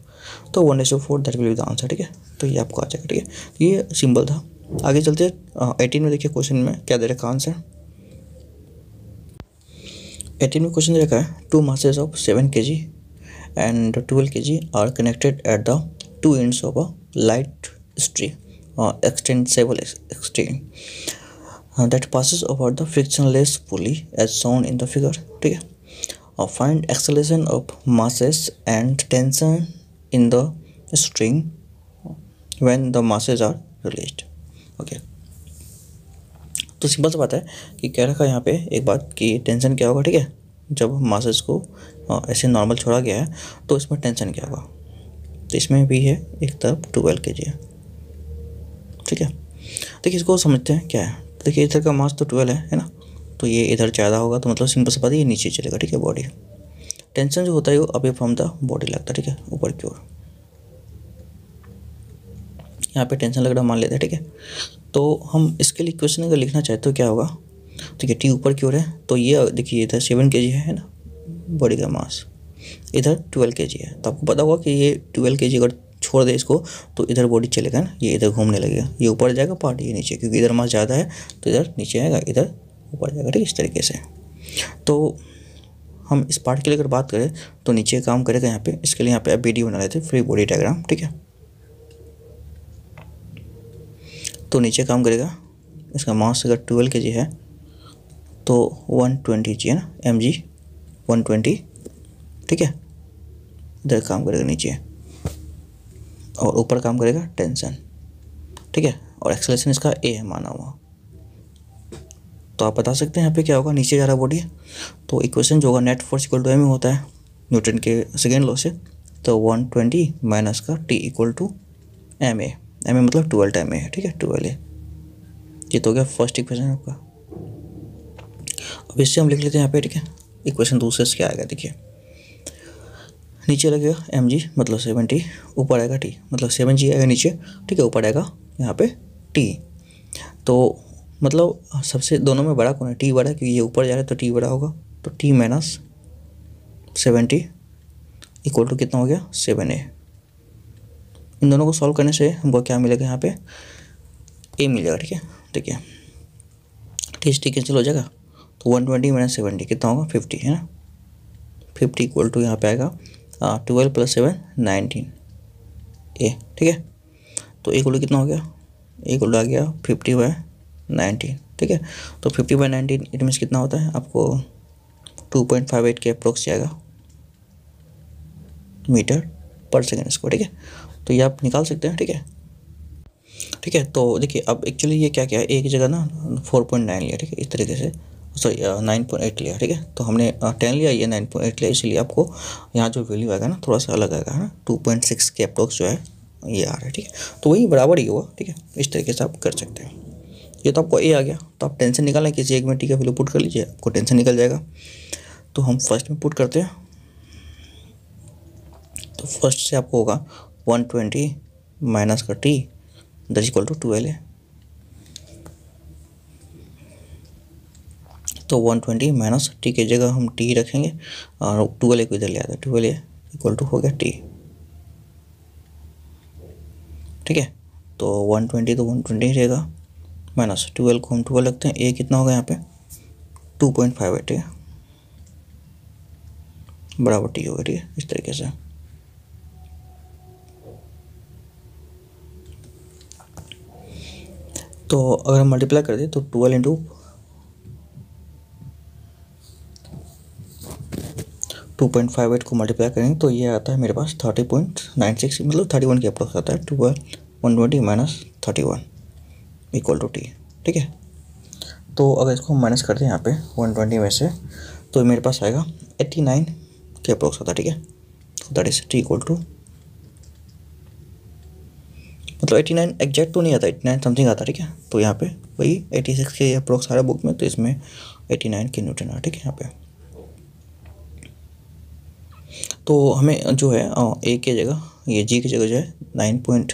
तो one is four that will be the answer ठीक है तो ये आपको आ जाएगा ठीक है तो ये सिंपल था आगे चलते एटीन में देखिए क्वेश्चन में क्या दे रखा आंसर एटीन में क्वेश्चन देखा है टू मासेस ऑफ सेवन के g and twelve K G are connected at the two ends of a light string or extendable extreme uh, that passes over the frictionless pulley as shown in the figure ठीक है और find acceleration of masses and tension in the string when the masses are released okay तो simple सा बात है कि कह रखा है यहाँ पे एक बात कि टेंशन क्या होगा ठीक है जब मासेज को ऐसे नॉर्मल छोड़ा गया है तो इसमें टेंशन क्या होगा तो इसमें भी है एक तरफ ट्वेल्व के जी है ठीक है देखिए इसको समझते हैं क्या है देखिए इधर का मास तो ट्वेल्व है है ना तो ये इधर ज़्यादा होगा तो मतलब सिंपल से बात है ये नीचे चलेगा ठीक है बॉडी टेंशन जो होता है वो अभी फ्रॉम द बॉडी लगता है ठीक है ऊपर की ओर यहाँ पे टेंशन लग रहा मान लेते हैं ठीक है तो हम इसके लिए क्वेश्चन अगर लिखना चाहते तो क्या होगा ठीक है टी ऊपर की ओर है तो ये देखिए इधर सेवन के है ना बॉडी का मास इधर ट्वेल्व के है तो आपको पता होगा कि ये ट्वेल्व के अगर छोड़ दे इसको तो इधर बॉडी चलेगा ना ये इधर घूमने लगेगा ये ऊपर जाएगा पार्ट ये नीचे क्योंकि इधर मास ज़्यादा है तो इधर नीचे आएगा इधर ऊपर जाएगा ठीक इस तरीके से तो हम इस पार्ट के लिए अगर बात करें तो नीचे काम करेगा यहाँ पे इसके लिए यहाँ पे आप वीडियो बना रहे थे फ्री बॉडी डायग्राम ठीक है तो नीचे काम करेगा इसका मास अगर ट्वेल्व के जी है तो वन ट्वेंटी चाहिए ना एम जी वन ट्वेंटी ठीक है इधर काम करेगा नीचे और ऊपर काम करेगा टेंसन ठीक है और एक्सलेशन इसका ए है माना हुआ तो आप बता सकते हैं यहाँ पे क्या होगा नीचे जा रहा बॉडी तो इक्वेशन जो होगा net force equal to M होता है न्यूटन के सेकेंड लॉ से तो वन ट्वेंटी माइनस का T equal to M A M A मतलब ट्वेल्थ एम ए है ठीक है ट्वेल्व ए ये तो हो गया फर्स्ट इक्वेशन आपका अब इससे हम लिख लेते हैं यहाँ पे ठीक है इक्वेशन दूसरे से क्या आएगा देखिए नीचे लगेगा एम जी मतलब सेवन टी ऊपर आएगा टी मतलब सेवन जी आएगा नीचे ठीक है ऊपर आएगा यहाँ पे टी तो मतलब सबसे दोनों में बड़ा कौन है टी बड़ा क्योंकि ये ऊपर जा रहा है तो टी बड़ा होगा तो T minus seven T equal to कितना हो गया सेवन ए इन दोनों को सॉल्व करने से हमको क्या मिलेगा यहाँ पे ए मिलेगा ठीक है ठीक है तीस टी कैंसिल हो जाएगा तो वन ट्वेंटी माइनस सेवेंटी कितना होगा फिफ्टी है ना फिफ्टी इक्वल टू यहाँ पे आएगा twelve plus seven nineteen A ठीक है तो ए कुल कितना हो गया ए कुल आ गया फिफ्टी बाय नाइनटीन ठीक है तो fifty by nineteen it means कितना होता है आपको टू पॉइंट फाइव एट के अप्रोक्स जाएगा मीटर पर सेकेंड इसको ठीक है तो ये आप निकाल सकते हैं ठीक है ठीक है तो देखिए अब एक्चुअली ये क्या क्या है एक जगह ना फोर पॉइंट नाइन लिया ठीक है इस तरीके से सॉरी नाइन पॉइंट एट लिया ठीक है तो हमने टेन uh, लिया ये नाइन पॉइंट एट लिया इसलिए आपको यहाँ जो वैल्यू आएगा ना थोड़ा सा अलग आएगा है ना टू पॉइंट सिक्स के अप्रोक्स जो है ये आ रहा है ठीक है तो वही बराबर ही हुआ ठीक है इस तरीके से आप कर सकते हैं ये तो आपको ए आ गया तो आप टेंशन निकालें किसी एक में टी का वैल्यू पुट कर लीजिए आपको टेंशन निकल जाएगा तो हम फर्स्ट में पुट करते हैं तो फर्स्ट से आपको होगा वन ट्वेंटी माइनस का T that equal to twelve है तो वन ट्वेंटी माइनस टी की जगह हम टी रखेंगे और ट्वेल्व को इधर ले आता है ट्वेल्व इक्वल टू हो गया टी ठीक है तो वन ट्वेंटी तो वन ट्वेंटी ही रहेगा माइनस ट्वेल्व को हम ट्वेल्व रखते हैं ए कितना होगा यहाँ पे टू पॉइंट फाइव है ठीक है बराबर टी होगा ठीक है इस तरीके से तो अगर हम मल्टीप्लाई कर दें तो twelve into two point five eight को मल्टीप्लाई करेंगे तो ये आता है मेरे पास थर्टी पॉइंट नाइन सिक्स मतलब थर्टी वन के अप्रोक्स आता है twelve one twenty minus thirty one equal to T ठीक है तो अगर इसको हम माइनस करते हैं यहाँ पे वन ट्वेंटी में से तो मेरे पास आएगा एट्टी नाइन के अप्रोक्स आता है ठीक है that is T equal to मतलब एटी नाइन एग्जैक्ट तो नहीं आता एटी नाइन समथिंग आता ठीक है तो यहाँ पे वही एटी सिक्स के अप्रोक्स सारा बुक में तो इसमें एटी नाइन के न्यूटन आ ठीक है यहाँ पे तो हमें जो है ए की जगह ये जी की जगह जो है नाइन पॉइंट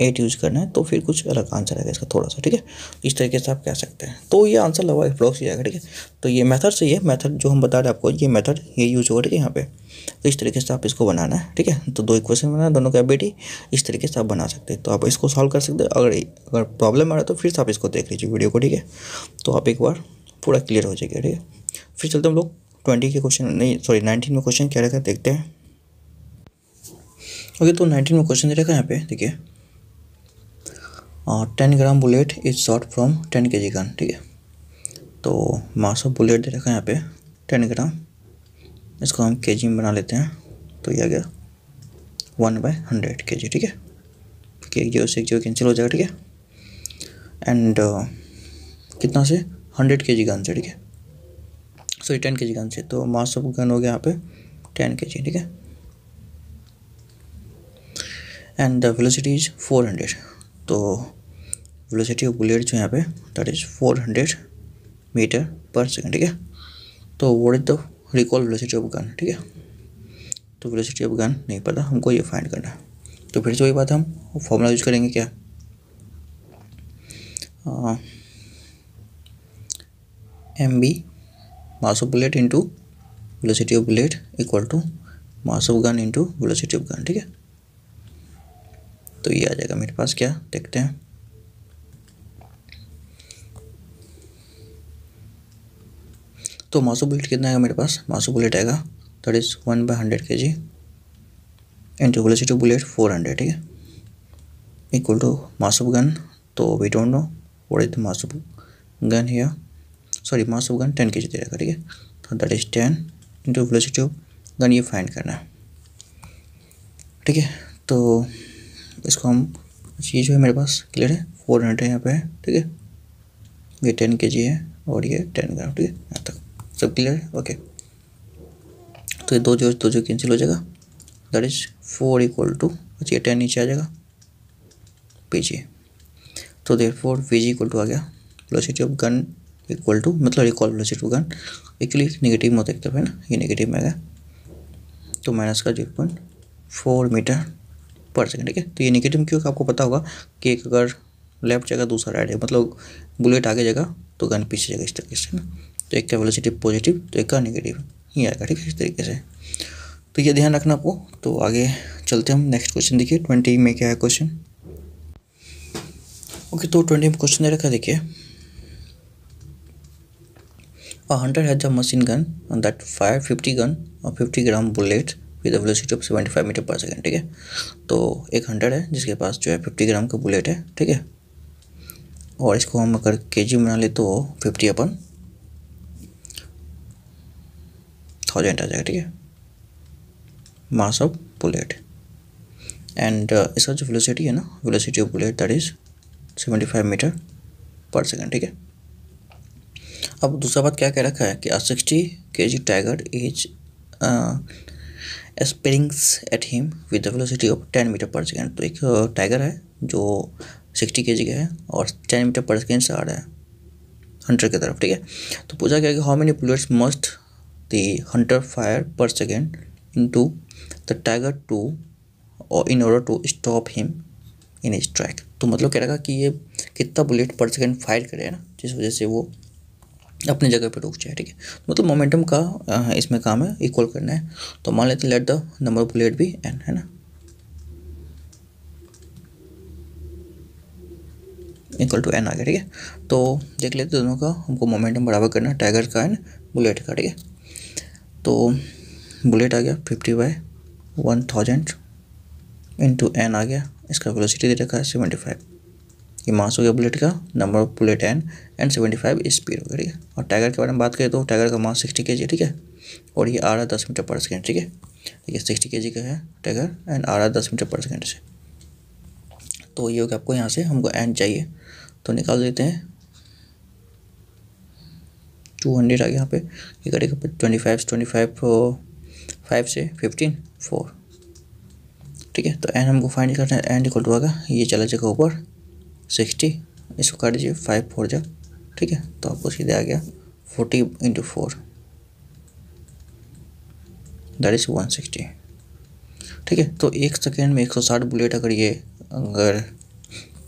एट यूज करना है तो फिर कुछ अलग आंसर आएगा इसका थोड़ा सा ठीक है इस तरीके से आप कह सकते हैं तो ये आंसर लगा अप्रोक्स ही जाएगा ठीक है तो ये मेथड से ये मेथड जो हम बता रहे हैं आपको ये मेथड ये यूज होगा ठीक है यहाँ पे तो इस तरीके से आप इसको बनाना है ठीक है तो दो इक्वेशन बनाना दोनों का बेटी इस तरीके से आप बना सकते हैं तो आप इसको सॉल्व कर सकते हो अगर अगर प्रॉब्लम आ रहा है तो फिर से आप इसको देख लीजिए वीडियो को ठीक है तो आप एक बार पूरा क्लियर हो जाएगा ठीक है फिर चलते हम लोग ट्वेंटी के क्वेश्चन नहीं सॉरी नाइनटीन में क्वेश्चन क्या रहेगा देखते हैं ओके तो नाइनटीन में क्वेश्चन रहेगा यहाँ पे देखिए और ten gram bullet is short from ten K G gun ठीक है तो मास ऑफ बुलेट दे रखा है यहाँ पे टेन ग्राम इसको हम के जी में बना लेते हैं तो ये आ गया वन बाई हंड्रेड के जी ठीक है कि एक जीरो से एक जीरो कैंसिल हो जाएगा ठीक है एंड कितना से हंड्रेड के जी गन से ठीक है sorry ten K G gun से तो मास ऑफ गन हो गया यहाँ पे टेन के जी ठीक है and the velocity is four hundred तो वेलोसिटी ऑफ बुलेट जो यहाँ पे that is four hundred metre per second ठीक है तो what is the recoil velocity of gun ठीक है तो वेलोसिटी ऑफ गन नहीं पता हमको ये फाइंड करना है तो फिर से वही बात हम फॉर्मूला यूज करेंगे क्या M B mass of bullet into velocity of bullet equal to mass of gun into velocity of gun ठीक है तो ये आ जाएगा मेरे पास क्या देखते हैं तो मासू बुलेट कितना आएगा मेरे पास मासू बुलेट आएगा that is one by hundred के G into velocity bullet four hundred ठीक है इक्वल टू मासो गन तो we don't know what is the mass of gun here sorry mass of gun ten K G दे रहेगा ठीक है तो that is ten into velocity gun ये find करना है ठीक है तो इसको हम ये जो है मेरे पास क्लियर है फोर हंड्रेड यहाँ पे है ठीक है ये टेन के जी है और ये टेन ग्राम ठीक है यहाँ तक सब क्लियर है ओके तो ये दो जो दो जो कैंसिल हो जाएगा that is four equal to अच्छा टेन नीचे आ जाएगा पीछे तो देर four V ji equal to आ गया velocity of gun equal to मतलब recoil velocity of gun equally negative में देखते हैं एक तरफ है ना ये नेगेटिव में आ गया तो माइनस का zero point four metre per second ठीक है तो ये निगेटिव क्योंकि आपको पता होगा कि एक अगर लेफ्ट जगह दूसरा राइट है मतलब बुलेट आगे जगह तो गन पीछे जगह इस तरीके से ना तो, तो एक का वेलोसिटी पॉजिटिव तो एक का नेगेटिव ये आएगा ठीक है इस तरीके से तो ये ध्यान रखना आपको तो आगे चलते हम नेक्स्ट क्वेश्चन देखिए ट्वेंटी में क्या है क्वेश्चन ओके तो ट्वेंटी में क्वेश्चन दे रखा देखिए hundred hunter has a machine gun and that fire और fifty gram bullet with velocity of seventy five metre per second ठीक है तो एक हंड्रेड है जिसके पास जो है फिफ्टी ग्राम का बुलेट है ठीक है और इसको हम अगर के जी बना ले तो फिफ्टी अपन थाउजेंड आ जाएगा ठीक है मास ऑफ बुलेट एंड इसका जो वेलोसिटी है ना velocity of bullet that is seventy five metre per second ठीक है अब दूसरा बात क्या कह रखा है कि a sixty k g tiger is springs at him with the velocity of ten metre per second तो एक टाइगर uh, है जो सिक्सटी के जी का है और टेन मीटर पर सेकेंड से आ रहा है हंड्रेड की तरफ ठीक है तो पूछा गया कि how many bullets must the hunter fire per second into the tiger 2 or in order to stop him in his track तो मतलब कह रहा कि ये कितना बुलेट पर सेकेंड फायर करे ना जिस वजह से वो अपनी जगह पे रुक जाए ठीक है तो मतलब मोमेंटम का इसमें काम है इक्वल करना है तो मान लेते let the number bullet be n है ना इक्वल टू एन आ गया ठीक है तो देख लेते दोनों का हमको मोमेंटम बराबर करना है टाइगर का एंड बुलेट का ठीक है तो बुलेट आ गया fifty by one thousand into n आ गया इसका वेलोसिटी दे रखा है सेवेंटी फाइव ये मास हो गया बुलेट का number of bullet n and seventy five speed हो गया ठीक है और टाइगर के बारे में बात करें तो टाइगर का मास सिक्सटी के जी ठीक है और ये आ रहा है दस मीटर पर सेकेंड ठीक है ठीक है सिक्सटी के जी का है टाइगर एंड आ रहा है दस मीटर पर सेकेंड से तो ये हो गया आपको यहाँ से हमको एन चाहिए तो निकाल देते हैं टू हंड्रेड आ गया यहाँ पे ये करेगा twenty five twenty five five से फिफ्टीन फोर ठीक है तो एन हमको फाइंड करना है एन इक्वल टू आगा ये चला जाएगा ऊपर सिक्सटी इसको काट दीजिए फाइव फोर जा ठीक है तो आपको सीधे आ गया forty into four that is one sixty ठीक है तो एक सेकेंड में एक सौ साठ बुलेट अगर ये अगर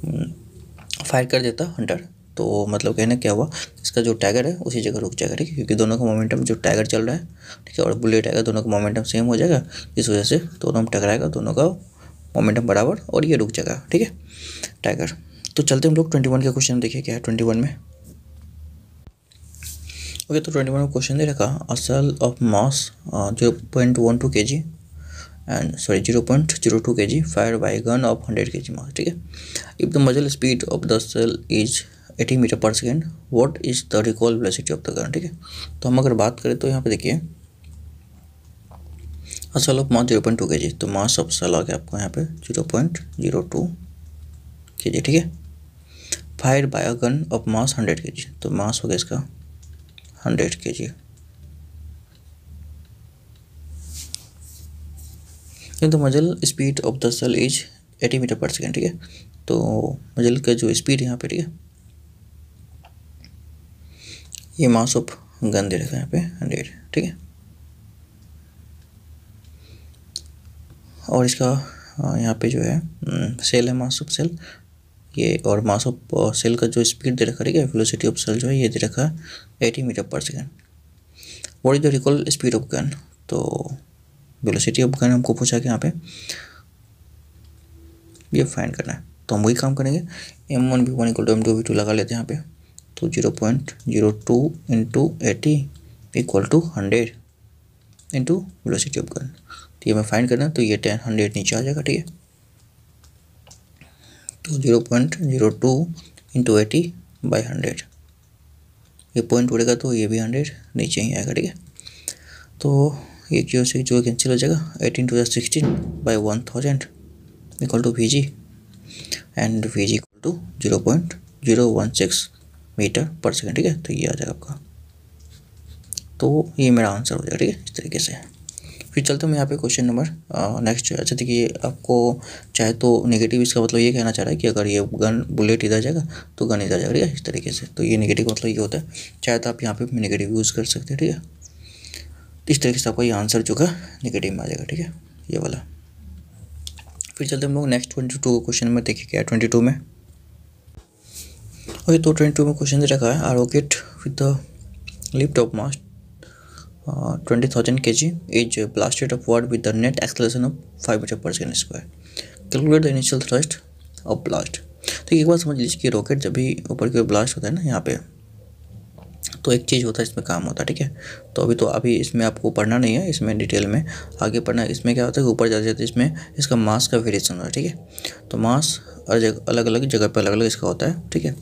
फायर हम्म, कर देता हंडर तो मतलब कहना क्या हुआ इसका जो टाइगर है उसी जगह रुक जाएगा ठीक है क्योंकि दोनों का मोमेंटम जो टाइगर चल रहा है ठीक है और बुलेट आएगा दोनों का मोमेंटम सेम हो जाएगा इस वजह से दोनों टकराएगा दोनों का मोमेंटम बराबर और ये रुक जाएगा ठीक है टाइगर तो चलते हम लोग ट्वेंटी वन का क्वेश्चन देखिए क्या है ट्वेंटी वन में ओके तो ट्वेंटी वन में क्वेश्चन दे रखा a shell of mass zero point one two के g and sorry zero point zero two के जी fire by gun of hundred के जी मास ठीक है if the muzzle speed of the shell is eighty metre per second what is the recoil velocity of the current ठीक है तो हम अगर बात करें तो यहाँ पे देखिए a shell of mass zero point two के जी तो मास ऑफ सल आ गया आपको यहाँ पे जीरो पॉइंट जीरो टू के जी ठीक है fire by a gun of mass hundred के जी तो मास हो गया इसका हंड्रेड के जी तो muzzle speed of the shell is eighty metre per second ठीक है तो मजल का जो स्पीड यहाँ पे ठीक है ये मास ऑफ गन दे रखा है यहाँ पे हंड्रेड ठीक है और इसका यहाँ पे जो है सेल है मास ऑफ सेल ये और मास ऑफ सेल का जो स्पीड दे रखा है ठीक है वेलोसिटी ऑफ सेल जो है ये दे रखा है eighty metre per second what is the recoil speed of gun तो वेलोसिटी ऑफ गन हमको पूछा कि यहाँ पे ये फाइंड करना है तो हम वही काम करेंगे m one we one equal to M two we two लगा लेते हैं यहाँ पे तो zero point zero two into eighty equal to hundred into velocity of current तो ये हमें फाइंड करना तो ये टेन हंड्रेड नीचे आ जाएगा ठीक है तो zero point zero two into eighty by hundred ये पॉइंट उड़ेगा तो ये भी हंड्रेड नीचे ही आएगा ठीक है तो ये जीरो से जो कैंसिल हो जाएगा eighteen two sixteen by one thousand equal to we g and v ji equal to zero point zero one six metre per second ठीक है तो ये आ जाएगा आपका तो ये मेरा आंसर हो जाएगा ठीक है इस तरीके से फिर चलते हम यहाँ पे क्वेश्चन नंबर नेक्स्ट अच्छा देखिए आपको चाहे तो नेगेटिव इसका मतलब ये कहना चाह रहा है कि अगर ये गन बुलेट इधर जाएगा तो गन इधर जाएगा ठीक है इस तरीके से तो ये नेगेटिव मतलब ये होता है चाहे तो आप यहाँ पे नेगेटिव यूज़ कर सकते हैं ठीक है तो इस तरीके से आपका ये आंसर जो है निगेटिव में आ जाएगा ठीक है ये वाला फिर चलते हम लोग नेक्स्ट ट्वेंटी टू क्वेश्चन में देखिए क्या ट्वेंटी टू में ओके तो ट्वेंटी टू में क्वेश्चन दे रखा है a rocket with the lift off mass twenty thousand के g is blasted upward with the net acceleration of five metre per second square calculate the initial thrust of blast तो एक बात समझ लीजिए कि रॉकेट जब भी ऊपर की ओर ब्लास्ट होता है ना यहाँ पे तो एक चीज़ होता है इसमें काम होता है ठीक है तो अभी तो अभी इसमें आपको पढ़ना नहीं है इसमें डिटेल में आगे पढ़ना इसमें क्या होता है ऊपर जाते जाते इसमें इसका मास का वेरिएशन होता है ठीक है तो मास अलग अलग जगह पर अलग अलग इसका होता है ठीक है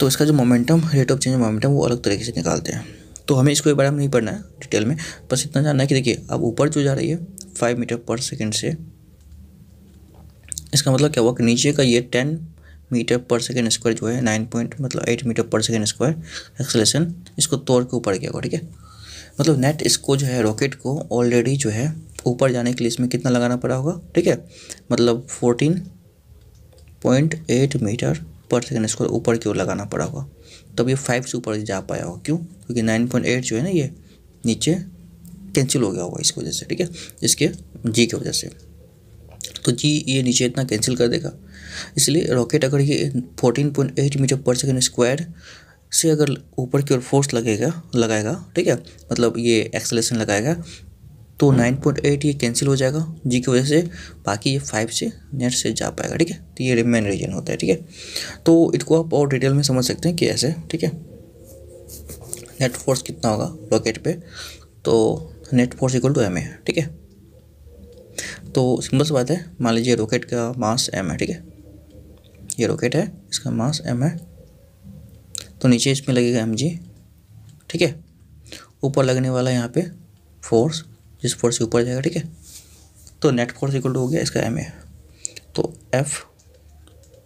तो इसका जो momentum rate of change momentum वो अलग तरीके से निकालते हैं तो हमें इसको बारे में नहीं पढ़ना है डिटेल में बस इतना जानना है कि देखिए अब ऊपर जो जा रही है फाइव मीटर पर सेकेंड से इसका मतलब क्या हुआ कि नीचे का ये ten metre per second square जो है नाइन पॉइंट मतलब eight metre per second square acceleration इसको तोड़ के ऊपर गया होगा ठीक है मतलब नेट इसको जो है रॉकेट को ऑलरेडी जो है ऊपर जाने के लिए इसमें कितना लगाना पड़ा होगा ठीक है मतलब fourteen point eight metre per second square ऊपर की ओर लगाना पड़ा होगा तब ये फाइव से ऊपर जा पाया होगा क्यों क्योंकि नाइन पॉइंट एट जो है ना ये नीचे कैंसिल हो गया होगा इसकी वजह से ठीक है इसके जी की वजह से तो जी ये नीचे इतना कैंसिल कर देगा इसलिए रॉकेट अगर ये fourteen point eight metre per second square से अगर ऊपर की ओर फोर्स लगेगा लगाएगा ठीक है मतलब ये एक्सलेशन लगाएगा तो नाइन पॉइंट एट ये कैंसिल हो जाएगा जी की वजह से बाकी ये फाइव से नेट से जा पाएगा ठीक है तो ये मेन रीजन होता है ठीक है तो इसको आप और डिटेल में समझ सकते हैं कि ऐसे ठीक है नेट फोर्स कितना होगा रॉकेट पे तो net force equal to M a ठीक है तो सिंपल सी बात है मान लीजिए रॉकेट का मास एम है ठीक है ये रॉकेट है इसका मास एम है तो नीचे इसमें लगेगा एम जी ठीक है ऊपर लगने वाला यहाँ पे फोर्स जिस फोर्स के ऊपर जाएगा ठीक है तो नेट फोर्स इक्वल टू हो गया इसका एम ए तो f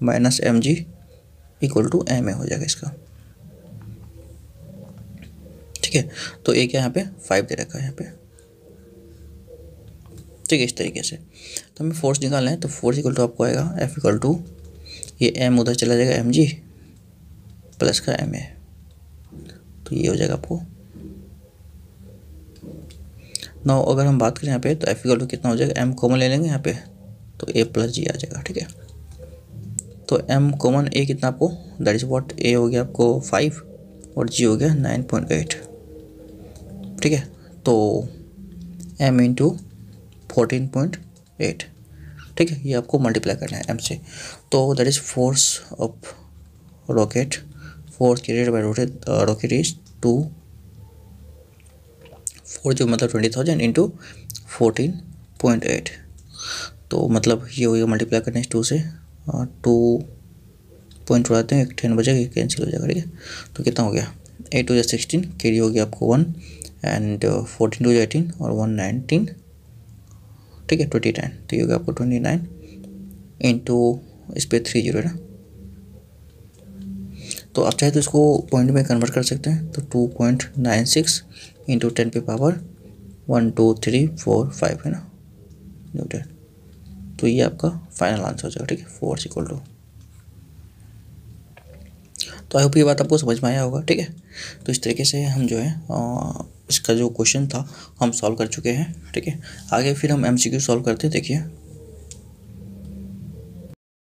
minus m g equal to M a हो जाएगा इसका ठीक है तो ए क्या यहाँ पे फाइव दे रखा है यहाँ पे ठीक है इस तरीके से तो हमें फोर्स निकालना है तो फोर्स इक्वल टू आपको आएगा एफ इक्वल टू ये एम उधर चला जाएगा एम जी प्लस का एम ए तो ये हो जाएगा आपको नौ अगर हम बात करें यहाँ पे तो एफ इक्वल टू कितना हो जाएगा एम कॉमन ले लेंगे यहाँ पे तो ए प्लस जी आ जाएगा ठीक है तो एम कॉमन ए कितना आपको दैट इज़ वॉट ए हो गया आपको फाइव और जी हो गया नाइन पॉइंट एट ठीक है तो m into fourteen point eight ठीक है ये आपको मल्टीप्लाई करना है एम से तो that is force of rocket force created by rotate rocket is two four जो मतलब twenty thousand into fourteen point eight तो मतलब ये होगा मल्टीप्लाई करने टू से टू पॉइंट उड़ाते हैं एक टेन बजेगा कैंसिल हो जाएगा ठीक है तो कितना हो गया एट टू जो सिक्सटीन कैरी हो गया आपको वन एंड फोर्टीन टू जो एटीन और वन नाइनटीन ठीक है ट्वेंटी नाइन तो ये हो गया आपको ट्वेंटी नाइन इंटू इस पर थ्री जीरो है ना तो आप चाहे तो इसको पॉइंट में कन्वर्ट कर सकते हैं तो two point nine six into ten पे power one two three four five है ना न्यूटन तो ये आपका फाइनल आंसर हो जाएगा ठीक है फोर इक्वल टू तो आई होप ये बात आपको समझ में आया होगा ठीक है तो इस तरीके से हम जो है आ, इसका जो क्वेश्चन था हम सॉल्व कर चुके हैं ठीक है आगे फिर हम एमसीक्यू सॉल्व करते हैं देखिए